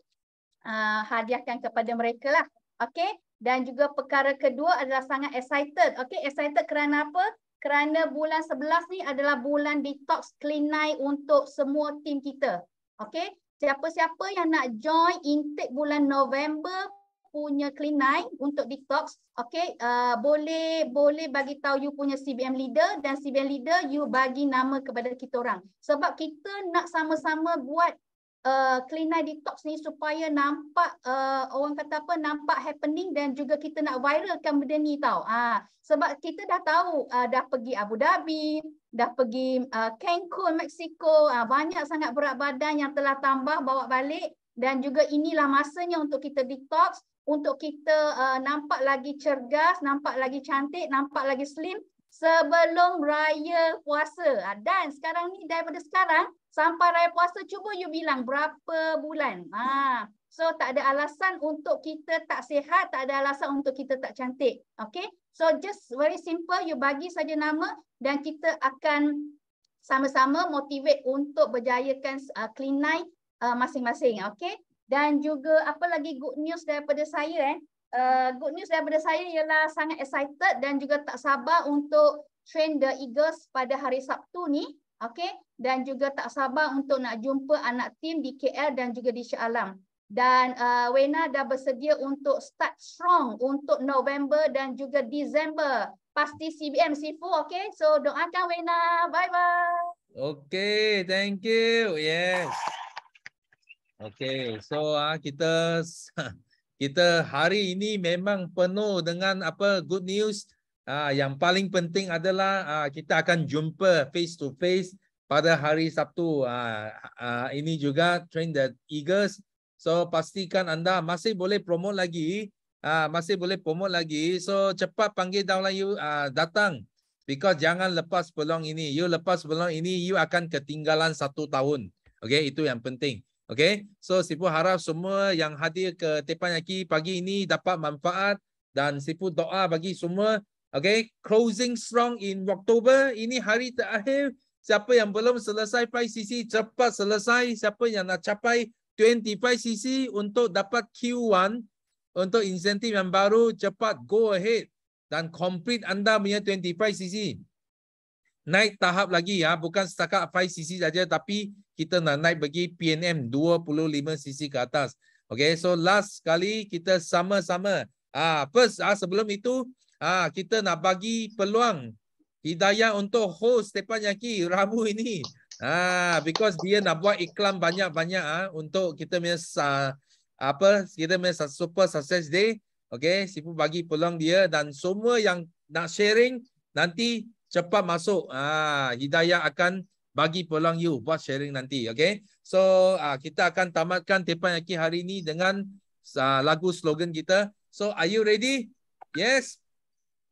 uh, hadiahkan kepada mereka lah okay? dan juga perkara kedua adalah sangat excited okay excited kerana apa kerana bulan 11 ni adalah bulan detox klinai untuk semua tim kita. Okay. Siapa-siapa yang nak join intake bulan November punya klinai untuk detox, okay, uh, boleh boleh bagi tahu you punya CBM leader dan CBM leader you bagi nama kepada kita orang. Sebab kita nak sama-sama buat Eh, clean uh, detox ni supaya nampak uh, orang kata apa nampak happening dan juga kita nak viralkan benda ni tau. uh, sebab kita dah tahu uh, dah pergi Abu Dhabi, dah pergi uh, Cancun Mexico, uh, ah, banyak sangat berat badan yang telah tambah bawa balik dan juga inilah masanya untuk kita detox untuk kita uh, nampak lagi cergas, nampak lagi cantik, nampak lagi slim sebelum raya puasa. Dan sekarang ni daripada sekarang sampai raya puasa cuba you bilang berapa bulan. Ha. So tak ada alasan untuk kita tak sihat, tak ada alasan untuk kita tak cantik. Okay? So just very simple, you bagi saja nama dan kita akan sama-sama motivate untuk berjayakan uh, clean night uh, masing-masing. Okay? Dan juga apa lagi good news daripada saya eh? Uh, good news daripada saya ialah sangat excited dan juga tak sabar untuk train the Eagles pada hari Sabtu ni Okey, dan juga tak sabar untuk nak jumpa anak tim di KL dan juga di Shah Alam. Dan uh, Wena dah bersedia untuk start strong untuk November dan juga Disember. Pasti CBM, Sifu. Okey, so doakan Wena. Bye-bye. Okey, thank you. Yes. Okey, so uh, kita kita hari ini memang penuh dengan apa good news. Ah, yang paling penting adalah ah, kita akan jumpa face to face pada hari Sabtu. Ah, ah, ini juga train the eagles. So pastikan anda masih boleh promote lagi. Ah, masih boleh promote lagi. So cepat panggil daulah you ah, datang. Because jangan lepas peluang ini. You lepas peluang ini, you akan ketinggalan satu tahun. Okay, itu yang penting. Okay, so Sipu harap semua yang hadir ke Tepanyaki pagi ini dapat manfaat dan Sipu doa bagi semua Okay, closing strong in October. Ini hari terakhir. Siapa yang belum selesai 5cc, cepat selesai. Siapa yang nak capai 25cc untuk dapat Q1 untuk insentif yang baru, cepat go ahead dan complete anda punya 25cc. Naik tahap lagi ya, bukan setakat 5cc saja tapi kita nak naik bagi PNM 25cc ke atas. Okay, so last kali kita sama-sama. Ah, first, ah sebelum itu, Ah kita nak bagi peluang hidayah untuk host Stepan Yaki Rabu ini. Ah because dia nak buat iklan banyak-banyak ah untuk kita punya uh, apa kita punya super success day. Okay, sipu bagi peluang dia dan semua yang nak sharing nanti cepat masuk. Ah hidayah akan bagi peluang you buat sharing nanti. Okay, so ah kita akan tamatkan Stepan Yaki hari ini dengan uh, lagu slogan kita. So are you ready? Yes,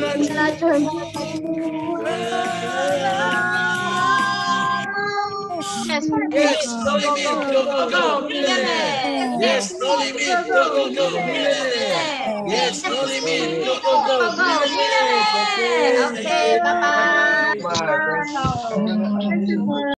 Yes, no limit, go, go, go, Yes, no limit, go, go, go, Yes, no limit, go, go, Okay, bye-bye.